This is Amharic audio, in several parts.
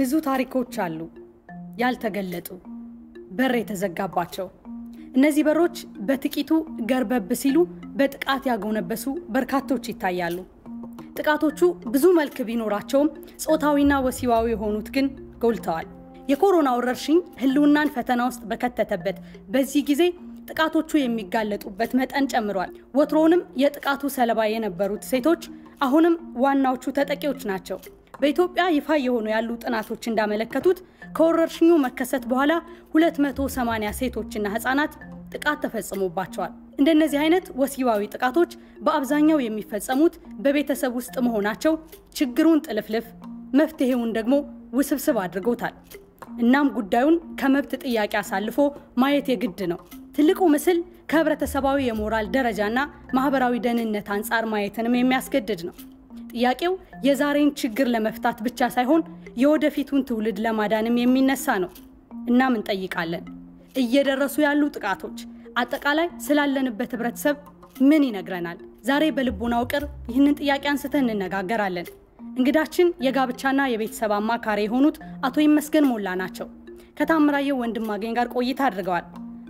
ብዙ ታሪኮች አሉ፣ ያልተገለጡ በር የተዘጋባቸው። እነዚህ በሮች በጥቂቱ ገርበብ ሲሉ በጥቃት ያጎነበሱ በርካቶች ይታያሉ። ጥቃቶቹ ብዙ መልክ ቢኖራቸውም ጾታዊና ወሲባዊ የሆኑት ግን ጎልተዋል። የኮሮና ወረርሽኝ ህልውናን ፈተና ውስጥ በከተተበት በዚህ ጊዜ ጥቃቶቹ የሚጋለጡበት መጠን ጨምሯል። ወትሮውንም የጥቃቱ ሰለባ የነበሩት ሴቶች አሁንም ዋናዎቹ ተጠቂዎች ናቸው። በኢትዮጵያ ይፋ የሆኑ ያሉ ጥናቶች እንዳመለከቱት ከወረርሽኙ መከሰት በኋላ 280 ሴቶችና ህጻናት ጥቃት ተፈጽሞባቸዋል። እንደነዚህ አይነት ወሲባዊ ጥቃቶች በአብዛኛው የሚፈጸሙት በቤተሰብ ውስጥ መሆናቸው ችግሩን ጥልፍልፍ፣ መፍትሄውን ደግሞ ውስብስብ አድርገውታል። እናም ጉዳዩን ከመብት ጥያቄ አሳልፎ ማየት የግድ ነው። ትልቁ ምስል ከህብረተሰባዊ የሞራል ደረጃና ማህበራዊ ደህንነት አንጻር ማየትንም የሚያስገድድ ነው። ጥያቄው የዛሬን ችግር ለመፍታት ብቻ ሳይሆን የወደፊቱን ትውልድ ለማዳንም የሚነሳ ነው። እናም እንጠይቃለን፣ እየደረሱ ያሉ ጥቃቶች አጠቃላይ ስላለንበት ህብረተሰብ ምን ይነግረናል? ዛሬ በልቦና ውቅር ይህንን ጥያቄ አንስተን እንነጋገራለን። እንግዳችን የጋብቻና የቤተሰብ አማካሪ የሆኑት አቶ ይመስገን ሞላ ናቸው። ከታምራየው ወንድማገኝ ጋር ቆይታ አድርገዋል።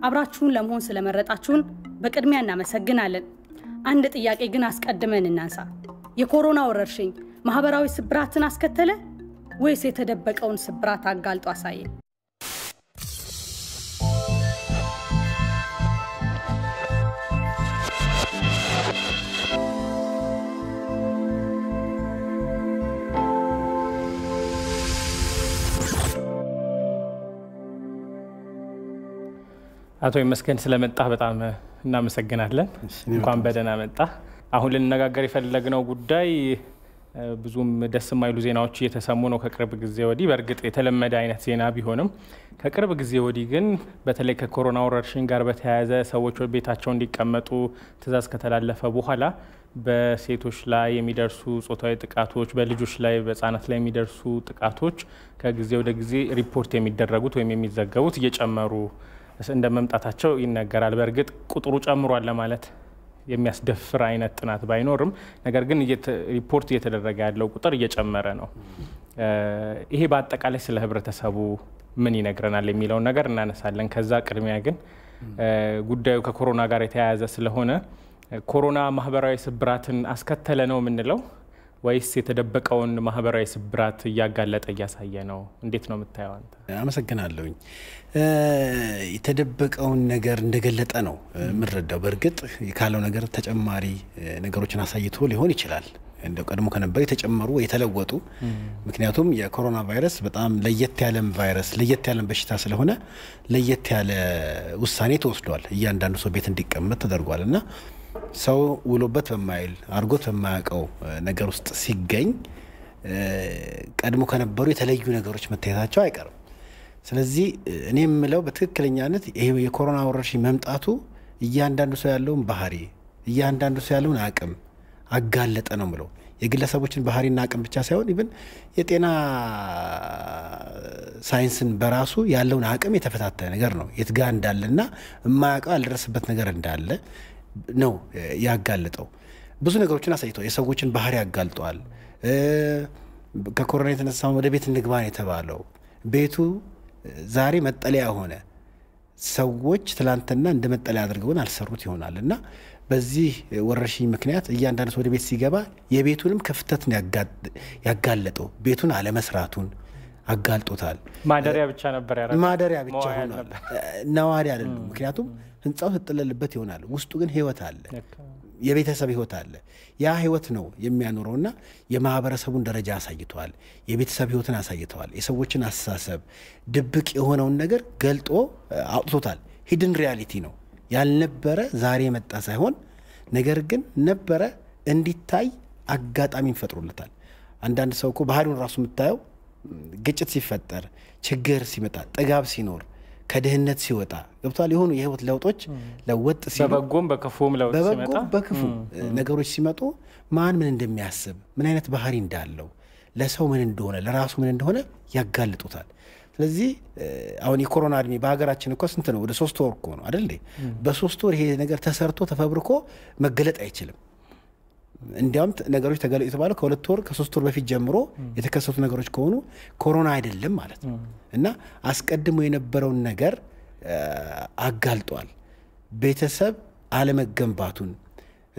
አብራችሁን ለመሆን ስለመረጣችሁን በቅድሚያ እናመሰግናለን። አንድ ጥያቄ ግን አስቀድመን እናንሳ። የኮሮና ወረርሽኝ ማህበራዊ ስብራትን አስከተለ ወይስ የተደበቀውን ስብራት አጋልጦ አሳየ? አቶ ይመስገን ስለመጣህ በጣም እናመሰግናለን። እንኳን በደህና መጣህ። አሁን ልንነጋገር የፈለግነው ጉዳይ ብዙም ደስ የማይሉ ዜናዎች እየተሰሙ ነው ከቅርብ ጊዜ ወዲህ። በእርግጥ የተለመደ አይነት ዜና ቢሆንም ከቅርብ ጊዜ ወዲህ ግን በተለይ ከኮሮና ወረርሽኝ ጋር በተያያዘ ሰዎች ቤታቸው እንዲቀመጡ ትዕዛዝ ከተላለፈ በኋላ በሴቶች ላይ የሚደርሱ ጾታዊ ጥቃቶች፣ በልጆች ላይ በህጻናት ላይ የሚደርሱ ጥቃቶች ከጊዜ ወደ ጊዜ ሪፖርት የሚደረጉት ወይም የሚዘገቡት እየጨመሩ እንደ መምጣታቸው ይነገራል። በእርግጥ ቁጥሩ ጨምሯል ለማለት የሚያስደፍር አይነት ጥናት ባይኖርም ነገር ግን ሪፖርት እየተደረገ ያለው ቁጥር እየጨመረ ነው። ይሄ በአጠቃላይ ስለ ህብረተሰቡ ምን ይነግረናል የሚለውን ነገር እናነሳለን። ከዛ ቅድሚያ ግን ጉዳዩ ከኮሮና ጋር የተያያዘ ስለሆነ ኮሮና ማህበራዊ ስብራትን አስከተለ ነው የምንለው ወይስ የተደበቀውን ማህበራዊ ስብራት እያጋለጠ እያሳየ ነው? እንዴት ነው የምታየው አንተ? አመሰግናለሁኝ። የተደበቀውን ነገር እንደገለጠ ነው የምረዳው በእርግጥ ካለው ነገር ተጨማሪ ነገሮችን አሳይቶ ሊሆን ይችላል እንደው ቀድሞ ከነበሩ የተጨመሩ የተለወጡ ምክንያቱም የኮሮና ቫይረስ በጣም ለየት ያለም ቫይረስ ለየት ያለም በሽታ ስለሆነ ለየት ያለ ውሳኔ ተወስዷል። እያንዳንዱ ሰው ቤት እንዲቀመጥ ተደርጓል እና ሰው ውሎበት በማይል አድርጎት በማያውቀው ነገር ውስጥ ሲገኝ ቀድሞ ከነበሩ የተለዩ ነገሮች መታየታቸው አይቀርም። ስለዚህ እኔ የምለው በትክክለኛነት ይሄ የኮሮና ወረርሽኝ መምጣቱ እያንዳንዱ ሰው ያለውን ባህሪ፣ እያንዳንዱ ሰው ያለውን አቅም አጋለጠ ነው ምለው። የግለሰቦችን ባህሪና አቅም ብቻ ሳይሆን ይብን የጤና ሳይንስን በራሱ ያለውን አቅም የተፈታተ ነገር ነው። የትጋ እንዳለና የማያውቀው ያልደረሰበት ነገር እንዳለ ነው ያጋልጠው። ብዙ ነገሮችን አሳይተዋል። የሰዎችን ባህሪ ያጋልጠዋል። ከኮሮና የተነሳ ወደ ቤት እንግባን የተባለው ቤቱ ዛሬ መጠለያ ሆነ። ሰዎች ትላንትና እንደ መጠለያ አድርገውን አልሰሩት ይሆናል እና በዚህ ወረርሽኝ ምክንያት እያንዳንዱ ወደ ቤት ሲገባ የቤቱንም ክፍተት ያጋለጠው ቤቱን አለመስራቱን አጋልጦታል። ማደሪያ ብቻ ነበር ማደሪያ ብቻ ሆኗል። ነዋሪ አይደሉም። ምክንያቱም ህንፃው ስጥለልበት ይሆናል። ውስጡ ግን ህይወት አለ፣ የቤተሰብ ህይወት አለ። ያ ህይወት ነው የሚያኖረውና የማህበረሰቡን ደረጃ አሳይተዋል። የቤተሰብ ህይወትን አሳይተዋል። የሰዎችን አስተሳሰብ ድብቅ የሆነውን ነገር ገልጦ አውጥቶታል። ሂድን ሪያሊቲ ነው ያልነበረ ዛሬ የመጣ ሳይሆን ነገር ግን ነበረ እንዲታይ አጋጣሚ ፈጥሮለታል። አንዳንድ ሰው እኮ ባህሪውን ራሱ የምታየው ግጭት ሲፈጠር፣ ችግር ሲመጣ፣ ጥጋብ ሲኖር፣ ከድህነት ሲወጣ ገብቷል። የሆኑ የህይወት ለውጦች ለወጥ ሲሉ በበጎም በክፉም ለውጥ ሲመጣ በክፉ ነገሮች ሲመጡ ማን ምን እንደሚያስብ ምን አይነት ባህሪ እንዳለው ለሰው ምን እንደሆነ ለራሱ ምን እንደሆነ ያጋልጡታል። ስለዚህ አሁን የኮሮና እድሜ በሀገራችን እኮ ስንት ነው? ወደ ሶስት ወር እኮ ነው አደል? በሶስት ወር ይሄ ነገር ተሰርቶ ተፈብርኮ መገለጥ አይችልም። እንዲያውም ነገሮች ተገለጡ የተባለው ከሁለት ወር ከሶስት ወር በፊት ጀምሮ የተከሰቱ ነገሮች ከሆኑ ኮሮና አይደለም ማለት ነው እና አስቀድሞ የነበረውን ነገር አጋልጧል። ቤተሰብ አለመገንባቱን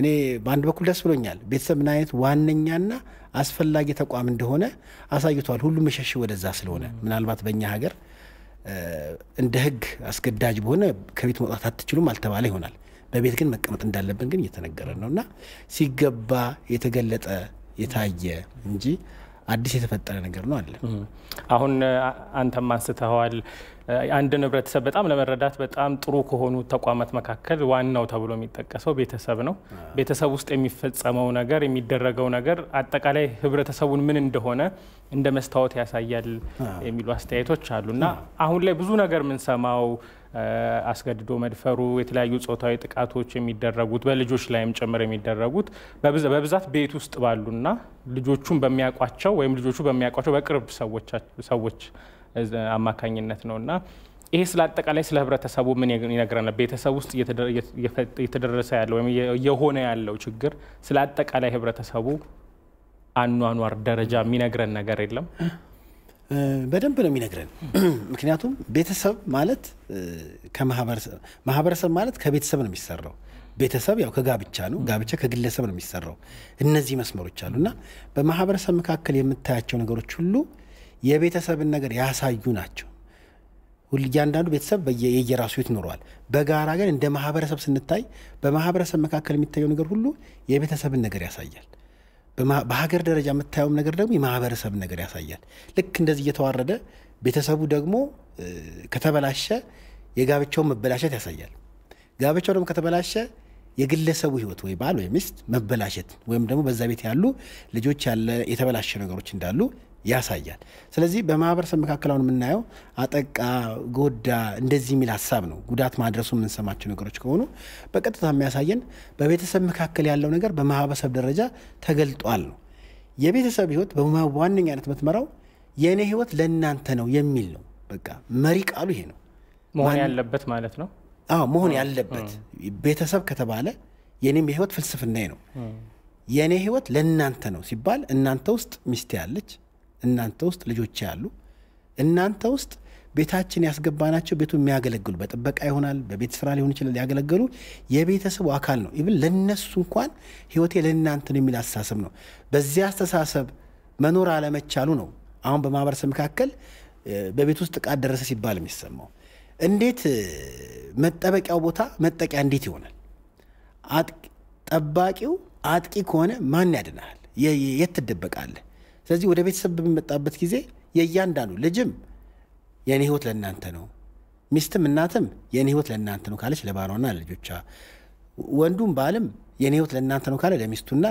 እኔ በአንድ በኩል ደስ ብሎኛል። ቤተሰብ ምን አይነት ዋነኛና አስፈላጊ ተቋም እንደሆነ አሳይቷል። ሁሉም መሸሽ ወደዛ ስለሆነ ምናልባት በእኛ ሀገር እንደ ሕግ አስገዳጅ በሆነ ከቤት መውጣት አትችሉም አልተባለ ይሆናል። በቤት ግን መቀመጥ እንዳለብን ግን እየተነገረን ነው እና ሲገባ የተገለጠ የታየ እንጂ አዲስ የተፈጠረ ነገር ነው አለ። አሁን አንተም አንስተኸዋል። አንድን ህብረተሰብ በጣም ለመረዳት በጣም ጥሩ ከሆኑ ተቋማት መካከል ዋናው ተብሎ የሚጠቀሰው ቤተሰብ ነው። ቤተሰብ ውስጥ የሚፈጸመው ነገር የሚደረገው ነገር አጠቃላይ ህብረተሰቡን ምን እንደሆነ እንደ መስታወት ያሳያል የሚሉ አስተያየቶች አሉ እና አሁን ላይ ብዙ ነገር የምንሰማው አስገድዶ መድፈሩ፣ የተለያዩ ጾታዊ ጥቃቶች የሚደረጉት በልጆች ላይም ጭምር የሚደረጉት በብዛት ቤት ውስጥ ባሉና ልጆቹን በሚያውቋቸው ወይም ልጆቹ በሚያውቋቸው በቅርብ ሰዎች አማካኝነት ነው እና ይሄ ስለ አጠቃላይ ስለ ህብረተሰቡ ምን ይነግረናል? ቤተሰብ ውስጥ እየተደረሰ ያለው ወይም የሆነ ያለው ችግር ስለ አጠቃላይ ህብረተሰቡ አኗኗር ደረጃ የሚነግረን ነገር የለም። በደንብ ነው የሚነግረን። ምክንያቱም ቤተሰብ ማለት ከማህበረሰብ ማህበረሰብ ማለት ከቤተሰብ ነው የሚሰራው። ቤተሰብ ያው ከጋብቻ ነው፣ ጋብቻ ከግለሰብ ነው የሚሰራው። እነዚህ መስመሮች አሉ እና በማህበረሰብ መካከል የምታያቸው ነገሮች ሁሉ የቤተሰብን ነገር ያሳዩ ናቸው። እያንዳንዱ ቤተሰብ የየራሱ ህይወት ኖረዋል። በጋራ ግን እንደ ማህበረሰብ ስንታይ በማህበረሰብ መካከል የሚታየው ነገር ሁሉ የቤተሰብን ነገር ያሳያል። በሀገር ደረጃ የምታየውም ነገር ደግሞ የማህበረሰብ ነገር ያሳያል። ልክ እንደዚህ እየተዋረደ ቤተሰቡ ደግሞ ከተበላሸ የጋብቻው መበላሸት ያሳያል። ጋብቻው ደግሞ ከተበላሸ የግለሰቡ ህይወት ወይ ባል ወይ ሚስት መበላሸት ወይም ደግሞ በዛ ቤት ያሉ ልጆች ያለ የተበላሸ ነገሮች እንዳሉ ያሳያል። ስለዚህ በማህበረሰብ መካከል አሁን የምናየው አጠቃ፣ ጎዳ እንደዚህ የሚል ሀሳብ ነው። ጉዳት ማድረሱ የምንሰማቸው ነገሮች ከሆኑ በቀጥታ የሚያሳየን በቤተሰብ መካከል ያለው ነገር በማህበረሰብ ደረጃ ተገልጧል ነው። የቤተሰብ ህይወት በዋነኛነት የምትመራው የእኔ ህይወት ለእናንተ ነው የሚል ነው። በቃ መሪ ቃሉ ይሄ ነው መሆን ያለበት ማለት ነው። አዎ መሆን ያለበት ቤተሰብ ከተባለ የኔም የህይወት ፍልስፍናዬ ነው። የእኔ ህይወት ለእናንተ ነው ሲባል እናንተ ውስጥ ሚስቴ አለች እናንተ ውስጥ ልጆች ያሉ እናንተ ውስጥ ቤታችን ያስገባናቸው ቤቱ የሚያገለግሉ በጥበቃ ይሆናል፣ በቤት ስራ ሊሆን ይችላል። ያገለገሉ የቤተሰቡ አካል ነው። ኢብን ለነሱ እንኳን ህይወቴ ለእናንተ ነው የሚል አስተሳሰብ ነው። በዚያ አስተሳሰብ መኖር አለመቻሉ ነው አሁን በማህበረሰብ መካከል በቤት ውስጥ ጥቃት ደረሰ ሲባል የሚሰማው። እንዴት መጠበቂያው ቦታ መጠቂያ እንዴት ይሆናል? ጠባቂው አጥቂ ከሆነ ማን ያድናል? የት ትደበቃለህ? ስለዚህ ወደ ቤተሰብ በሚመጣበት ጊዜ የእያንዳንዱ ልጅም የእኔ ህይወት ለእናንተ ነው፣ ሚስትም እናትም የእኔ ህይወት ለእናንተ ነው ካለች ለባሏና ለልጆቿ፣ ወንዱም ባልም የእኔ ህይወት ለእናንተ ነው ካለ ለሚስቱና።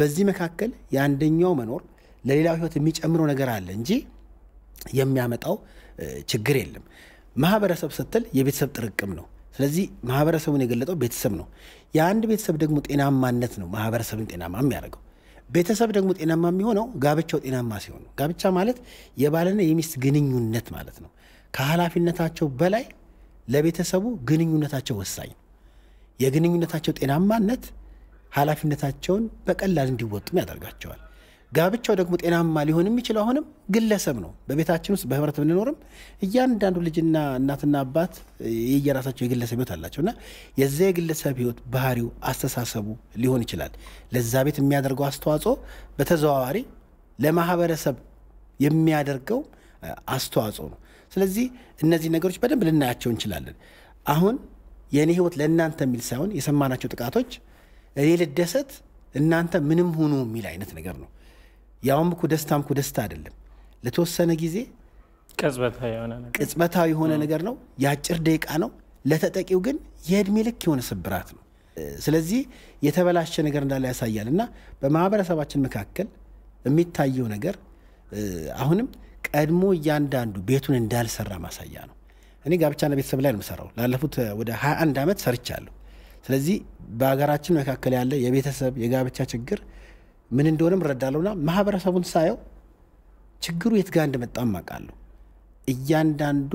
በዚህ መካከል የአንደኛው መኖር ለሌላው ህይወት የሚጨምረው ነገር አለ እንጂ የሚያመጣው ችግር የለም። ማህበረሰብ ስትል የቤተሰብ ጥርቅም ነው። ስለዚህ ማህበረሰቡን የገለጠው ቤተሰብ ነው። የአንድ ቤተሰብ ደግሞ ጤናማነት ነው ማህበረሰብን ጤናማ የሚያደርገው። ቤተሰብ ደግሞ ጤናማ የሚሆነው ጋብቻው ጤናማ ሲሆን፣ ጋብቻ ማለት የባልና የሚስት ግንኙነት ማለት ነው። ከኃላፊነታቸው በላይ ለቤተሰቡ ግንኙነታቸው ወሳኝ ነው። የግንኙነታቸው ጤናማነት ኃላፊነታቸውን በቀላል እንዲወጡም ያደርጋቸዋል። ጋብቻው ደግሞ ጤናማ ሊሆን የሚችል አሁንም ግለሰብ ነው። በቤታችን ውስጥ በህብረት ብንኖርም እያንዳንዱ ልጅና እናትና አባት የየራሳቸው የግለሰብ ህይወት አላቸው እና የዛ የግለሰብ ህይወት ባህሪው፣ አስተሳሰቡ ሊሆን ይችላል። ለዛ ቤት የሚያደርገው አስተዋጽኦ በተዘዋዋሪ ለማህበረሰብ የሚያደርገው አስተዋጽኦ ነው። ስለዚህ እነዚህ ነገሮች በደንብ ልናያቸው እንችላለን። አሁን የእኔ ህይወት ለእናንተ የሚል ሳይሆን የሰማናቸው ጥቃቶች እኔ ልደሰት እናንተ ምንም ሁኑ የሚል አይነት ነገር ነው። ያውም እኮ ደስታም እኮ ደስታ አይደለም። ለተወሰነ ጊዜ ቅጽበታዊ የሆነ ነገር ነው። የአጭር ደቂቃ ነው። ለተጠቂው ግን የእድሜ ልክ የሆነ ስብራት ነው። ስለዚህ የተበላሸ ነገር እንዳለ ያሳያል እና በማህበረሰባችን መካከል የሚታየው ነገር አሁንም ቀድሞ እያንዳንዱ ቤቱን እንዳልሰራ ማሳያ ነው። እኔ ጋብቻና ቤተሰብ ላይ ነው የምሰራው። ላለፉት ወደ 21 ዓመት ሰርቻለሁ። ስለዚህ በሀገራችን መካከል ያለ የቤተሰብ የጋብቻ ችግር ምን እንደሆነም እረዳለሁና ማህበረሰቡን ሳየው ችግሩ የት ጋር እንደመጣ አውቃለሁ። እያንዳንዱ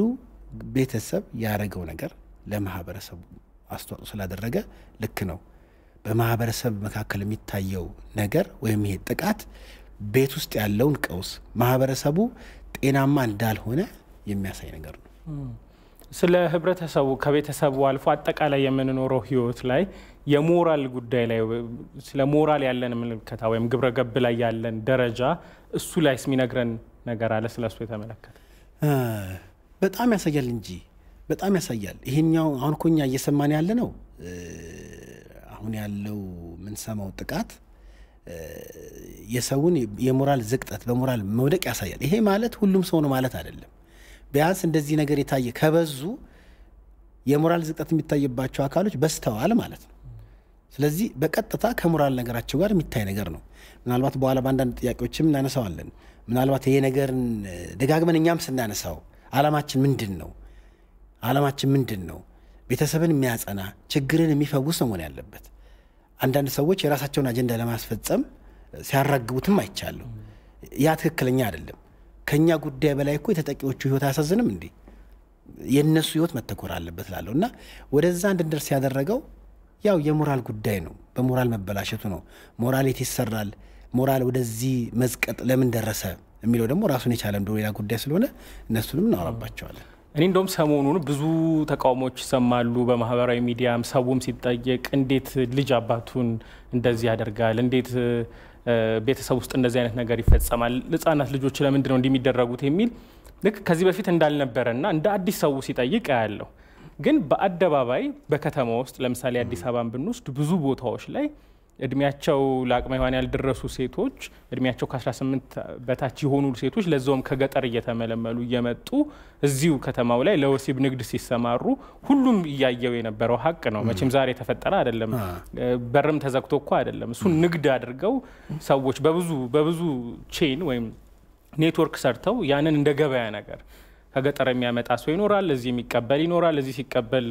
ቤተሰብ ያደረገው ነገር ለማህበረሰቡ አስተዋጽኦ ስላደረገ ልክ ነው። በማህበረሰብ መካከል የሚታየው ነገር ወይም ይሄ ጥቃት ቤት ውስጥ ያለውን ቀውስ ማህበረሰቡ ጤናማ እንዳልሆነ የሚያሳይ ነገር ነው። ስለ ህብረተሰቡ ከቤተሰቡ አልፎ አጠቃላይ የምንኖረው ህይወት ላይ የሞራል ጉዳይ ላይ ስለ ሞራል ያለን ምልከታ ወይም ግብረ ገብ ላይ ያለን ደረጃ እሱ ላይስ የሚነግረን ነገር አለ? ስለ እሱ የተመለከተ በጣም ያሳያል እንጂ በጣም ያሳያል። ይሄኛው አሁን እኮ እኛ እየሰማን ያለ ነው። አሁን ያለው የምንሰማው ጥቃት የሰውን የሞራል ዝቅጠት በሞራል መውደቅ ያሳያል። ይሄ ማለት ሁሉም ሰው ነው ማለት አይደለም። ቢያንስ እንደዚህ ነገር የታየ ከበዙ የሞራል ዝቅጠት የሚታይባቸው አካሎች በስተዋል ማለት ነው። ስለዚህ በቀጥታ ከሞራል ነገራቸው ጋር የሚታይ ነገር ነው። ምናልባት በኋላ በአንዳንድ ጥያቄዎችም እናነሳዋለን። ምናልባት ይሄ ነገርን ደጋግመን እኛም ስናነሳው አላማችን ምንድን ነው? አላማችን ምንድን ነው? ቤተሰብን የሚያጸና ችግርን የሚፈውስ መሆን ያለበት። አንዳንድ ሰዎች የራሳቸውን አጀንዳ ለማስፈጸም ሲያራግቡትም አይቻለሁ። ያ ትክክለኛ አይደለም። ከእኛ ጉዳይ በላይ እኮ የተጠቂዎቹ ህይወት አያሳዝንም እንዴ? የእነሱ ህይወት መተኮር አለበት ላለሁ እና ወደዛ እንድንደርስ ያደረገው ያው የሞራል ጉዳይ ነው። በሞራል መበላሸቱ ነው። ሞራል የት ይሰራል? ሞራል ወደዚህ መዝቀጥ ለምን ደረሰ የሚለው ደግሞ ራሱን የቻለ እንደ ሌላ ጉዳይ ስለሆነ እነሱንም እናወራባቸዋለን። እኔ እንደውም ሰሞኑን ብዙ ተቃውሞዎች ይሰማሉ። በማህበራዊ ሚዲያም ሰውም ሲጠየቅ እንዴት ልጅ አባቱን እንደዚህ ያደርጋል? እንዴት ቤተሰብ ውስጥ እንደዚህ አይነት ነገር ይፈጸማል? ህጻናት ልጆች ለምንድን ነው እንዲህ የሚደረጉት? የሚል ልክ ከዚህ በፊት እንዳልነበረ ና እንደ አዲስ ሰው ሲጠይቅ ያለው ግን በአደባባይ በከተማ ውስጥ ለምሳሌ አዲስ አበባን ብንወስድ ብዙ ቦታዎች ላይ እድሜያቸው ለአቅመ ሔዋን ያልደረሱ ሴቶች እድሜያቸው ከ18 በታች የሆኑ ሴቶች ለዛውም ከገጠር እየተመለመሉ እየመጡ እዚሁ ከተማው ላይ ለወሲብ ንግድ ሲሰማሩ ሁሉም እያየው የነበረው ሀቅ ነው። መቼም ዛሬ የተፈጠረ አይደለም፣ በርም ተዘግቶ እኮ አይደለም። እሱን ንግድ አድርገው ሰዎች በብዙ በብዙ ቼን ወይም ኔትወርክ ሰርተው ያንን እንደ ገበያ ነገር ከገጠር የሚያመጣ ሰው ይኖራል፣ እዚህ የሚቀበል ይኖራል፣ እዚህ ሲቀበል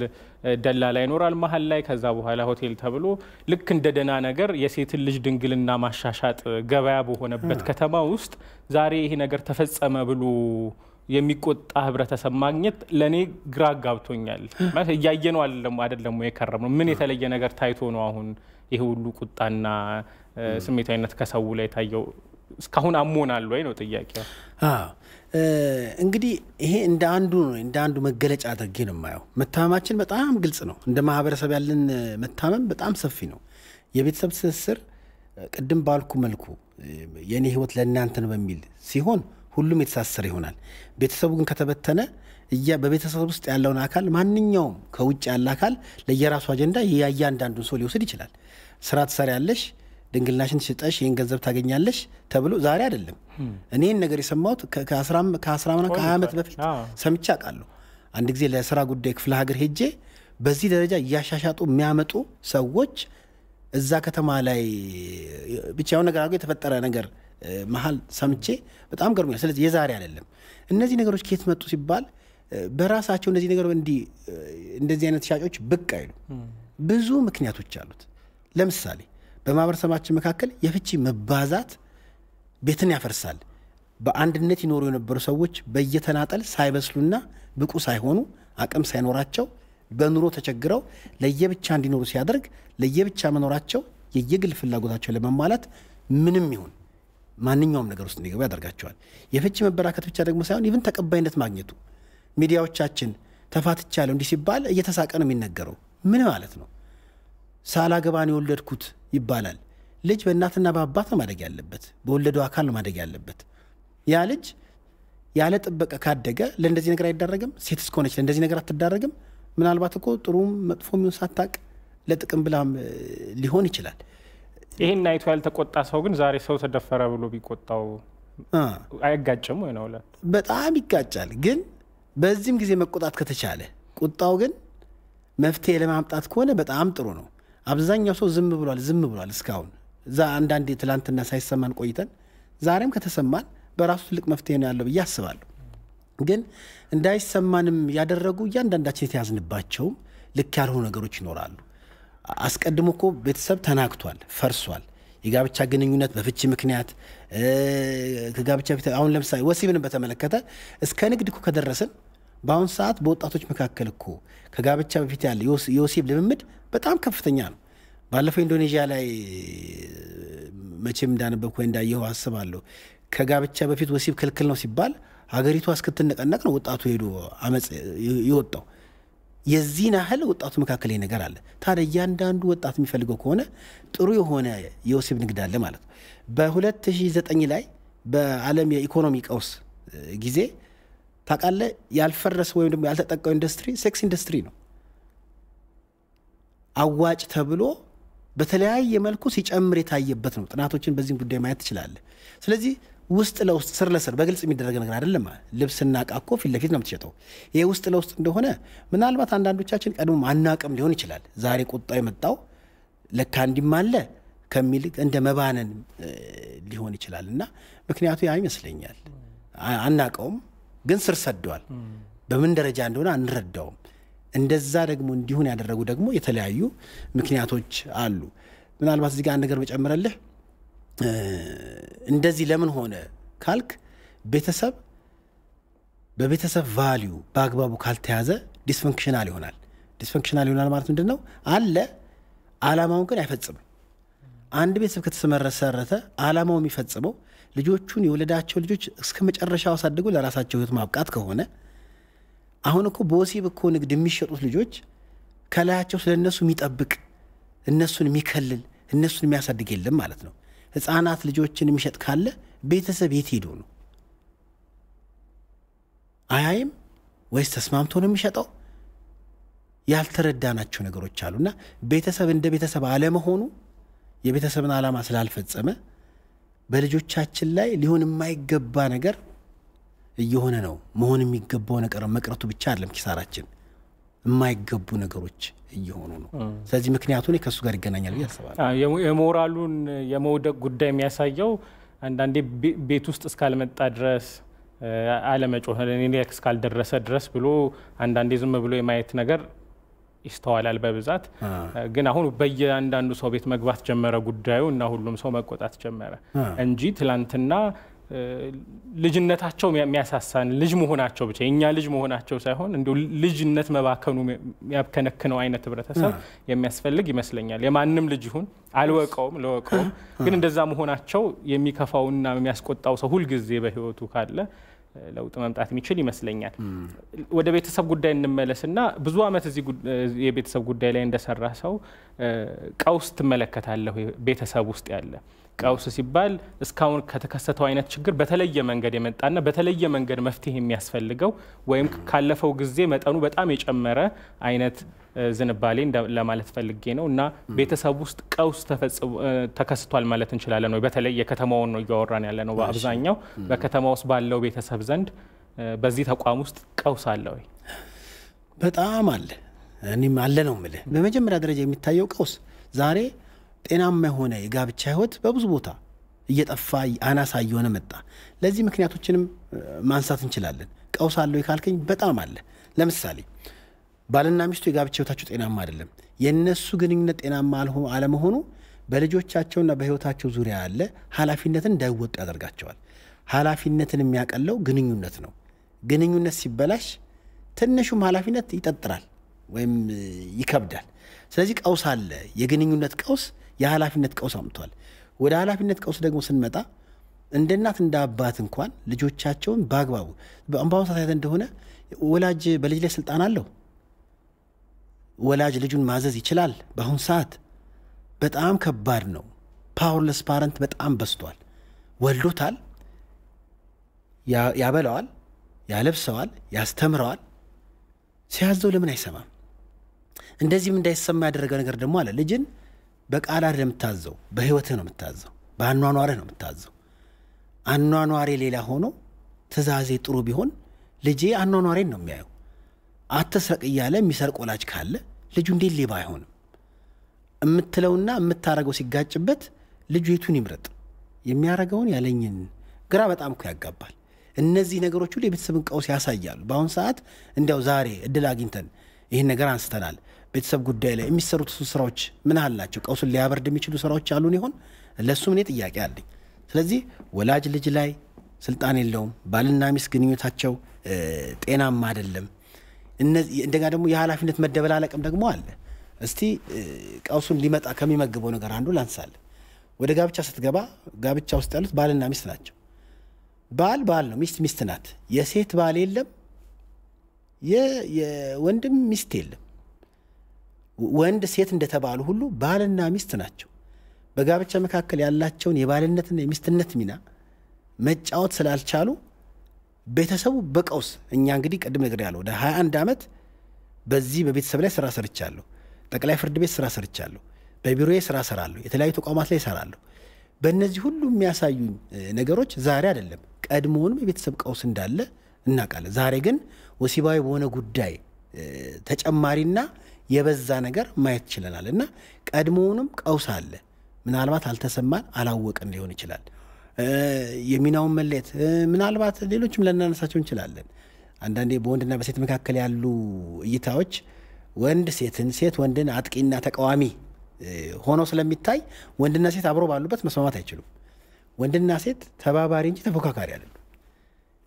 ደላላ ይኖራል መሀል ላይ። ከዛ በኋላ ሆቴል ተብሎ ልክ እንደ ደህና ነገር የሴትን ልጅ ድንግልና ማሻሻጥ ገበያ በሆነበት ከተማ ውስጥ ዛሬ ይሄ ነገር ተፈጸመ ብሎ የሚቆጣ ህብረተሰብ ማግኘት ለእኔ ግራ ጋብቶኛል። እያየ ነው አይደለም አይደለም የከረም ነው። ምን የተለየ ነገር ታይቶ ነው አሁን ይሄ ሁሉ ቁጣና ስሜታዊነት ከሰው ላይ ታየው? እስካሁን አሞናል ወይ ነው ጥያቄ። እንግዲህ ይሄ እንደ አንዱ እንደ አንዱ መገለጫ አድርጌ ነው የማየው። መታመማችን በጣም ግልጽ ነው። እንደ ማህበረሰብ ያለን መታመም በጣም ሰፊ ነው። የቤተሰብ ትስስር ቅድም ባልኩ መልኩ የእኔ ህይወት ለእናንተ ነው በሚል ሲሆን ሁሉም የተሳሰረ ይሆናል። ቤተሰቡ ግን ከተበተነ እያ በቤተሰብ ውስጥ ያለውን አካል ማንኛውም ከውጭ ያለ አካል ለየራሱ አጀንዳ የእያንዳንዱን ሰው ሊወስድ ይችላል። ስራ ትሰሪያለሽ ድንግልናሽን ሽጠሽ ይህን ገንዘብ ታገኛለሽ ተብሎ ዛሬ አይደለም። እኔን ነገር የሰማሁት ከአስራ ምናምን ከሀያ ዓመት በፊት ሰምቼ አውቃለሁ። አንድ ጊዜ ለስራ ጉዳይ ክፍለ ሀገር ሄጄ በዚህ ደረጃ እያሻሻጡ የሚያመጡ ሰዎች እዛ ከተማ ላይ ብቻውን ነገር አ የተፈጠረ ነገር መሀል ሰምቼ በጣም ገርሞኛል። ስለዚህ የዛሬ አይደለም። እነዚህ ነገሮች ከየት መጡ ሲባል በራሳቸው እነዚህ ነገር እንዲህ እንደዚህ አይነት ሻጮች ብቅ አይሉ ብዙ ምክንያቶች አሉት። ለምሳሌ በማህበረሰባችን መካከል የፍቺ መባዛት ቤትን ያፈርሳል። በአንድነት ይኖሩ የነበሩ ሰዎች በየተናጠል ሳይበስሉና ብቁ ሳይሆኑ አቅም ሳይኖራቸው በኑሮ ተቸግረው ለየብቻ እንዲኖሩ ሲያደርግ ለየብቻ መኖራቸው የየግል ፍላጎታቸው ለመሟላት ምንም ይሁን ማንኛውም ነገር ውስጥ እንዲገቡ ያደርጋቸዋል። የፍቺ መበራከት ብቻ ደግሞ ሳይሆን ይብን ተቀባይነት ማግኘቱ ሚዲያዎቻችን ተፋትቻለሁ እንዲህ ሲባል እየተሳቀ ነው የሚነገረው። ምን ማለት ነው? ሳላገባን የወለድኩት ይባላል። ልጅ በእናትና በአባት ማደግ ያለበት፣ በወለደው አካል ማደግ ያለበት። ያ ልጅ ያለ ጥበቃ ካደገ ለእንደዚህ ነገር አይዳረግም። ሴት እስከሆነች ለእንደዚህ ነገር አትዳረግም። ምናልባት እኮ ጥሩም መጥፎ የሚሆን ሳታቅ ለጥቅም ብላም ሊሆን ይችላል። ይህን አይቶ ያልተቆጣ ሰው ግን ዛሬ ሰው ተደፈረ ብሎ ቢቆጣው አይጋጭም ወይ ነው? በጣም ይጋጫል። ግን በዚህም ጊዜ መቆጣት ከተቻለ ቁጣው ግን መፍትሄ ለማምጣት ከሆነ በጣም ጥሩ ነው። አብዛኛው ሰው ዝም ብሏል፣ ዝም ብሏል እስካሁን እዛ አንዳንድ ትላንትና ሳይሰማን ቆይተን ዛሬም ከተሰማን በራሱ ትልቅ መፍትሄ ነው ያለው ብዬ አስባለሁ። ግን እንዳይሰማንም ያደረጉ እያንዳንዳችን የተያዝንባቸውም ልክ ያልሆኑ ነገሮች ይኖራሉ። አስቀድሞ እኮ ቤተሰብ ተናግቷል፣ ፈርሷል። የጋብቻ ግንኙነት በፍቺ ምክንያት ከጋብቻ አሁን ለምሳሌ ወሲብን በተመለከተ እስከ ንግድ እኮ ከደረስን በአሁኑ ሰዓት በወጣቶች መካከል እኮ ከጋብቻ በፊት ያለ የወሲብ ልምምድ በጣም ከፍተኛ ነው። ባለፈው ኢንዶኔዥያ ላይ መቼም እንዳነበብኩ ወይ እንዳየሁ አስባለሁ ከጋብቻ በፊት ወሲብ ክልክል ነው ሲባል ሀገሪቱ እስክትነቀነቅ ነው ወጣቱ ሄዶ አመፅ የወጣው። የዚህን ያህል ወጣቱ መካከል ይህ ነገር አለ። ታዲያ እያንዳንዱ ወጣት የሚፈልገው ከሆነ ጥሩ የሆነ የወሲብ ንግድ አለ ማለት ነው። በ2009 ላይ በዓለም የኢኮኖሚ ቀውስ ጊዜ ታውቃለህ፣ ያልፈረሰ ወይም ደግሞ ያልተጠቀው ኢንዱስትሪ ሴክስ ኢንዱስትሪ ነው። አዋጭ ተብሎ በተለያየ መልኩ ሲጨምር የታየበት ነው። ጥናቶችን በዚህም ጉዳይ ማየት ትችላለህ። ስለዚህ ውስጥ ለውስጥ ስር ለስር በግልጽ የሚደረግ ነገር አይደለም። ልብስና እቃ እኮ ፊት ለፊት ነው የምትሸጠው። ይሄ ውስጥ ለውስጥ እንደሆነ ምናልባት አንዳንዶቻችን ቀድሞ ማናቅም ሊሆን ይችላል። ዛሬ ቁጣው የመጣው ለካ እንዲም አለ ከሚል እንደ መባነን ሊሆን ይችላል እና ምክንያቱ ያ ይመስለኛል። አናቀውም ግን ስር ሰደዋል። በምን ደረጃ እንደሆነ አንረዳውም። እንደዛ ደግሞ እንዲሁን ያደረጉ ደግሞ የተለያዩ ምክንያቶች አሉ። ምናልባት እዚህ ጋር አንድ ነገር መጨመረልህ፣ እንደዚህ ለምን ሆነ ካልክ ቤተሰብ በቤተሰብ ቫሊዩ በአግባቡ ካልተያዘ ዲስፈንክሽናል ይሆናል። ዲስፈንክሽናል ይሆናል ማለት ምንድን ነው? አለ አላማውን ግን አይፈጽምም። አንድ ቤተሰብ ከተሰመረሰረተ አላማው የሚፈጽመው ልጆቹን የወለዳቸው ልጆች እስከ መጨረሻው አሳድጎ ለራሳቸው ህይወት ማብቃት ከሆነ አሁን እኮ በወሲብ እኮ ንግድ የሚሸጡት ልጆች ከላያቸው ስለ እነሱ የሚጠብቅ እነሱን የሚከልል እነሱን የሚያሳድግ የለም ማለት ነው። ህፃናት ልጆችን የሚሸጥ ካለ ቤተሰብ የት ሄዶ ነው አያይም? ወይስ ተስማምቶ ነው የሚሸጠው? ያልተረዳናቸው ነገሮች አሉና ቤተሰብ እንደ ቤተሰብ አለመሆኑ የቤተሰብን ዓላማ ስላልፈጸመ በልጆቻችን ላይ ሊሆን የማይገባ ነገር እየሆነ ነው። መሆን የሚገባው ነገር መቅረቱ ብቻ አይደለም ኪሳራችን፣ የማይገቡ ነገሮች እየሆኑ ነው። ስለዚህ ምክንያቱ እኔ ከእሱ ጋር ይገናኛል ብዬ አስባለሁ። የሞራሉን የመውደቅ ጉዳይ የሚያሳየው አንዳንዴ ቤት ውስጥ እስካልመጣ ድረስ አለመጮህ፣ እኔ እስካልደረሰ ድረስ ብሎ አንዳንዴ ዝም ብሎ የማየት ነገር ይስተዋላል በብዛት ግን አሁን በየአንዳንዱ ሰው ቤት መግባት ጀመረ ጉዳዩ እና ሁሉም ሰው መቆጣት ጀመረ እንጂ ትላንትና ልጅነታቸው የሚያሳሳን ልጅ መሆናቸው ብቻ የእኛ ልጅ መሆናቸው ሳይሆን እንዲ ልጅነት መባከኑ ያብከነክነው አይነት ህብረተሰብ የሚያስፈልግ ይመስለኛል። የማንም ልጅ ይሁን አልወቀውም ለወቀውም፣ ግን እንደዛ መሆናቸው የሚከፋውና የሚያስቆጣው ሰው ሁልጊዜ በህይወቱ ካለ ለውጥ መምጣት የሚችል ይመስለኛል። ወደ ቤተሰብ ጉዳይ እንመለስና ብዙ አመት እዚህ የቤተሰብ ጉዳይ ላይ እንደሰራ ሰው ቀውስ ትመለከታለሁ ቤተሰብ ውስጥ ያለ ቀውስ ሲባል እስካሁን ከተከሰተው አይነት ችግር በተለየ መንገድ የመጣና በተለየ መንገድ መፍትሄ የሚያስፈልገው ወይም ካለፈው ጊዜ መጠኑ በጣም የጨመረ አይነት ዝንባሌ ለማለት ፈልጌ ነው እና ቤተሰብ ውስጥ ቀውስ ተከስቷል ማለት እንችላለን ወይ? በተለይ የከተማውን ነው እያወራን ያለ ነው። በአብዛኛው በከተማ ውስጥ ባለው ቤተሰብ ዘንድ በዚህ ተቋም ውስጥ ቀውስ አለ ወይ? በጣም አለ። እኔም አለ ነው የምልህ። በመጀመሪያ ደረጃ የሚታየው ቀውስ ዛሬ ጤናማ የሆነ የጋብቻ ህይወት በብዙ ቦታ እየጠፋ አናሳ እየሆነ መጣ። ለዚህ ምክንያቶችንም ማንሳት እንችላለን። ቀውስ አለው ካልከኝ በጣም አለ። ለምሳሌ ባልና ሚስቱ የጋብቻ ህይወታቸው ጤናማ አይደለም። የእነሱ ግንኙነት ጤናማ አለመሆኑ በልጆቻቸውና በህይወታቸው ዙሪያ ያለ ኃላፊነትን እንዳይወጡ ያደርጋቸዋል። ኃላፊነትን የሚያቀለው ግንኙነት ነው። ግንኙነት ሲበላሽ ትንሹም ኃላፊነት ይጠጥራል ወይም ይከብዳል። ስለዚህ ቀውስ አለ። የግንኙነት ቀውስ የኃላፊነት ቀውስ አምጥቷል። ወደ ኃላፊነት ቀውስ ደግሞ ስንመጣ እንደ እናት እንደ አባት እንኳን ልጆቻቸውን በአግባቡ በአሁኑ ሰዓት እንደሆነ ወላጅ በልጅ ላይ ስልጣን አለው። ወላጅ ልጁን ማዘዝ ይችላል። በአሁኑ ሰዓት በጣም ከባድ ነው። ፓወርለስ ፓረንት በጣም በስቷል። ወልዶታል፣ ያበላዋል፣ ያለብሰዋል፣ ያስተምረዋል። ሲያዘው ለምን አይሰማም? እንደዚህም እንዳይሰማ ያደረገው ነገር ደግሞ አለ ልጅን በቃል አይደለም የምታዘው፣ በህይወትህ ነው የምታዘው፣ በአኗኗርህ ነው የምታዘው። አኗኗሬ ሌላ ሆኖ ትእዛዜ ጥሩ ቢሆን ልጄ አኗኗሬን ነው የሚያየው። አትስረቅ እያለ የሚሰርቅ ወላጅ ካለ ልጁ እንዴት ሌባ አይሆንም? የምትለውና የምታረገው ሲጋጭበት ልጁ የቱን ይምረጥ? የሚያረገውን ያለኝን ግራ በጣም እኮ ያጋባል። እነዚህ ነገሮች ሁሉ የቤተሰብን ቀውስ ያሳያሉ። በአሁኑ ሰዓት እንዲያው ዛሬ እድል አግኝተን ይህን ነገር አንስተናል። ቤተሰብ ጉዳይ ላይ የሚሰሩት ስራዎች ምን አላቸው? ቀውሱን ሊያበርድ የሚችሉ ስራዎች አሉን ይሆን? ለእሱም እኔ ጥያቄ አለኝ። ስለዚህ ወላጅ ልጅ ላይ ስልጣን የለውም። ባልና ሚስት ግንኙነታቸው ጤናማ አይደለም። እንደገና ደግሞ የኃላፊነት መደበላለቅም ደግሞ አለ። እስቲ ቀውሱን ሊመጣ ከሚመግበው ነገር አንዱ ላንሳለ። ወደ ጋብቻ ስትገባ ጋብቻ ውስጥ ያሉት ባልና ሚስት ናቸው። ባል ባል ነው፣ ሚስት ሚስት ናት። የሴት ባል የለም፣ የወንድም ሚስት የለም። ወንድ ሴት እንደተባሉ ሁሉ ባልና ሚስት ናቸው። በጋብቻ መካከል ያላቸውን የባልነትና የሚስትነት ሚና መጫወት ስላልቻሉ ቤተሰቡ በቀውስ እኛ እንግዲህ ቅድም ነገር ያለው ወደ 21 ዓመት በዚህ በቤተሰብ ላይ ስራ ሰርቻለሁ። ጠቅላይ ፍርድ ቤት ስራ ሰርቻለሁ። በቢሮዬ ስራ ሰራለሁ። የተለያዩ ተቋማት ላይ ይሰራለሁ። በእነዚህ ሁሉ የሚያሳዩኝ ነገሮች ዛሬ አይደለም ቀድሞውንም የቤተሰብ ቀውስ እንዳለ እናውቃለን። ዛሬ ግን ወሲባዊ በሆነ ጉዳይ ተጨማሪና የበዛ ነገር ማየት ይችለናል እና ቀድሞውንም ቀውስ አለ። ምናልባት አልተሰማን አላወቅን ሊሆን ይችላል። የሚናውን መለየት ምናልባት ሌሎችም ልናነሳቸው እንችላለን። አንዳንዴ በወንድና በሴት መካከል ያሉ እይታዎች ወንድ ሴትን፣ ሴት ወንድን አጥቂና ተቃዋሚ ሆኖ ስለሚታይ ወንድና ሴት አብሮ ባሉበት መስማማት አይችሉም። ወንድና ሴት ተባባሪ እንጂ ተፎካካሪ አይደሉም።